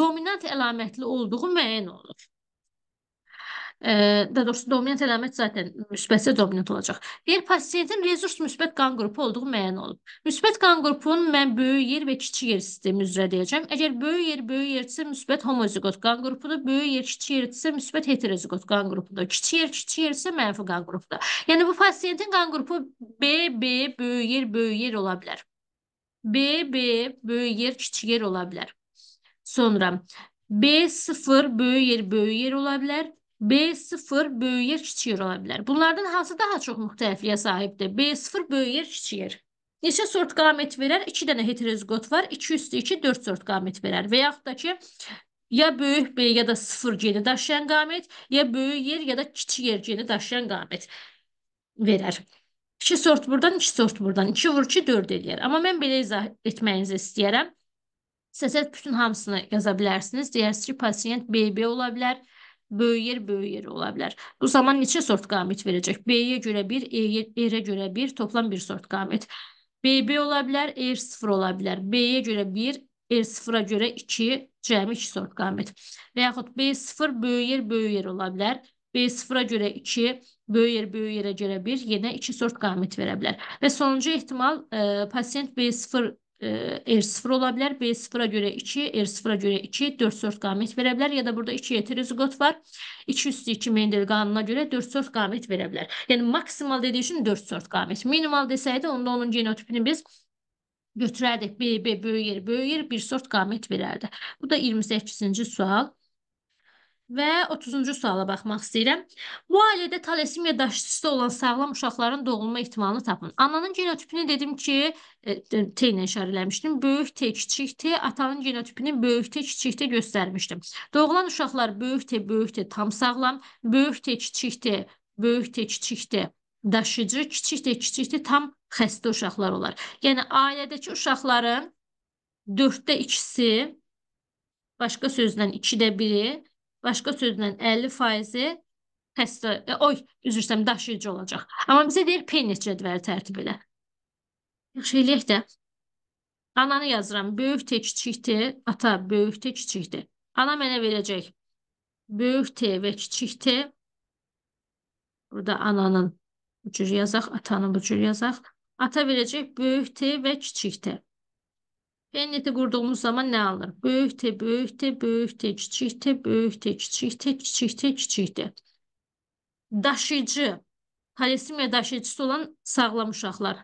S1: dominant əlamətli olduğu müəyyən olur daha doğrusu dominant əlamət zaten müsbətsə dominant olacaq. Deyir, pasiyentin rezurs müsbət qan qrupu olduğu müəyyən olub. Müsbət qan qrupunun mən böyük yer və kiçik yer sistemi üzrə deyəcəm. Əgər böyük yer böyük yerdirsə müsbət homozigot qan qrupudur, böyük yer kiçik yerdirsə müsbət heterozigot qan qrupudur. Kiçik yer kiçik yerdirsə mənfi qan qrupudur. Yəni bu pasiyentin qan qrupu BB böyük yer böyük yer ola bilər. BB böyük yer kiçik yer ola bilər. Sonra B0 böyük yer böyük yer ola bilər. B0 böyüyər, kiçiyir ola bilər. Bunlardan hansı daha çox müxtəlifliyə sahibdir? B0 böyüyər, kiçiyir. Neçə sort qamət verər? 2 dənə heterozigot var. 2 üstü 2 4 sort qamət verər. Və yaxud da ki ya böyük B ya da 0 geni daşıyan qamət, ya böyük yer ya da kiçik yer geni daşıyan qamət verər. 2 sort buradan, 2 sort buradan. 2 vur 2 4 eləyər. Amma mən belə izah etməyinizi istəyirəm. Səsə bütün hamısını yaza bilərsiniz. Deyərsiniz ki, pasiyent BB ola bilər böyüyər, böyüyər ola bilər. Bu zaman neçə sort qamət verəcək? B-yə görə 1, E-yə görə 1, toplam 1 sort qamət. BB ola bilər, E 0 ola bilər. B-yə görə 1, E 0-a görə 2, cəmi 2 sort qamət. Və yaxud B 0 böyüyər, böyüyər ola bilər. B 0-a görə 2, böyüyər, böyüyərə görə 1, yenə 2 sort qamət verə bilər. Və sonuncu ehtimal, ə, e, pasiyent B 0 E, R0 olabilir, bilər. B0-a görə 2, R0-a görə 2, 4 sort qamət verə Ya da burada 2-yə teriziqot var. 2 üstü 2 Mendel qanununa görə 4 sort qamət verə bilər. maksimal dediyi üçün 4 sort qamət. Minimal deseydi onda onun genotipini biz götürərdik. B, B, böyük yer, böyük yer, bir sort gamet verirdi. Bu da 28 sual. Və 30-cu suala baxmaq istəyirəm. Bu ailədə talasemiya daşısı olan sağlam uşaqların doğulma ehtimalını tapın. Ananın genotipini dedim ki, e, T ilə işarə eləmişdim. Böyük T, kiçik T, atanın genotipini böyük T, kiçik T göstərmişdim. Doğulan uşaqlar böyük T, böyük T tam sağlam, böyük T, kiçik T, böyük T, kiçik T daşıcı, kiçik T, kiçik T tam xəstə uşaqlar olar. Yəni ailədəki uşaqların 4-də 2-si başqa sözlə 2-də 1-i Başqa sözlə 50 faizi xəstə, e, oy, üzr istəyirəm, daşıyıcı olacaq. Amma bizə deyir P neçə cədvəli tərtib elə. Yaxşı eləyək də. Ananı yazıram. Böyük T kiçikdir. Ata böyük T kiçikdir. Ana mənə verəcək. Böyük T və kiçik T. Burada ananın bu cür yazaq, atanın bu cür yazaq. Ata verəcək böyük T və kiçik T. N-neti qurduğumuz zaman nə alır? Böyük T, böyük T, böyük T, kiçik T, böyük T, kiçik T, kiçik T, kiçik T. Daşıyıcı, polistimiya daşıyıcısı olan sağlam uşaqlar.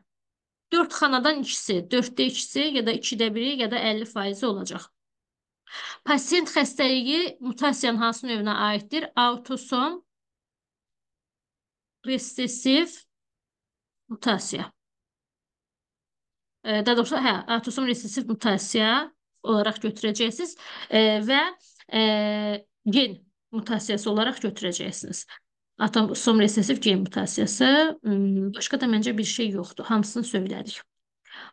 S1: 4 xanadan ikisi, 4-də ikisi ya da 2-də biri ya da 50% olacaq. Pasient xəstəliyi mutasiyanın hansı növünə aiddir? Autosom, resesiv mutasiya. Daha doğrusu, hə, atosom resesiv mutasiya olaraq götürəcəksiniz və e, gen mutasiyası olaraq götürəcəksiniz. Atosom resesiv gen mutasiyası, başqa da məncə bir şey yoxdur. Hamısını söylədik.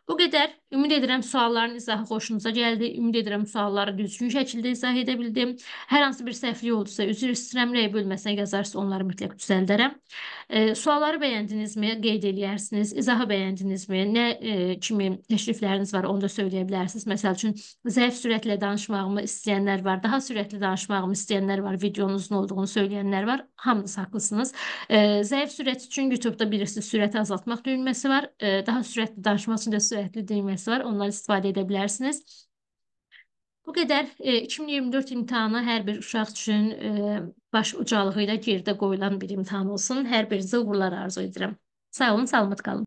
S1: Bu qədər. Ümid edirəm sualların izahı xoşunuza gəldi. Ümid edirəm sualları düzgün şəkildə izah edə bildim. Hər hansı bir səhvlik oldusa, üzr istəyirəm, rəy bölməsinə yazarsınız, onları mütləq düzəldərəm. E, sualları bəyəndinizmi? Qeyd eləyərsiniz. İzahı bəyəndinizmi? Nə e, kimi təşrifləriniz var, onu da söyləyə bilərsiniz. Məsəl üçün zəif sürətlə danışmağımı istəyənlər var, daha sürətli danışmağımı istəyənlər var, videonuzun olduğunu söyləyənlər var. Hamınız haqlısınız. E, zəif sürət üçün YouTube-da birisi sürəti azaltmaq düyməsi var. E, daha sürətli danışmaq üçün də sürətli düyməsi var. Ondan istifadə edə bilərsiniz. Bu qədər e, 2024 imtahanı hər bir uşaq üçün e, baş ucalığı ilə geridə qoyulan bir imtahan olsun. Hər birinizə uğurlar arzu edirəm. Sağ olun, salamat qalın.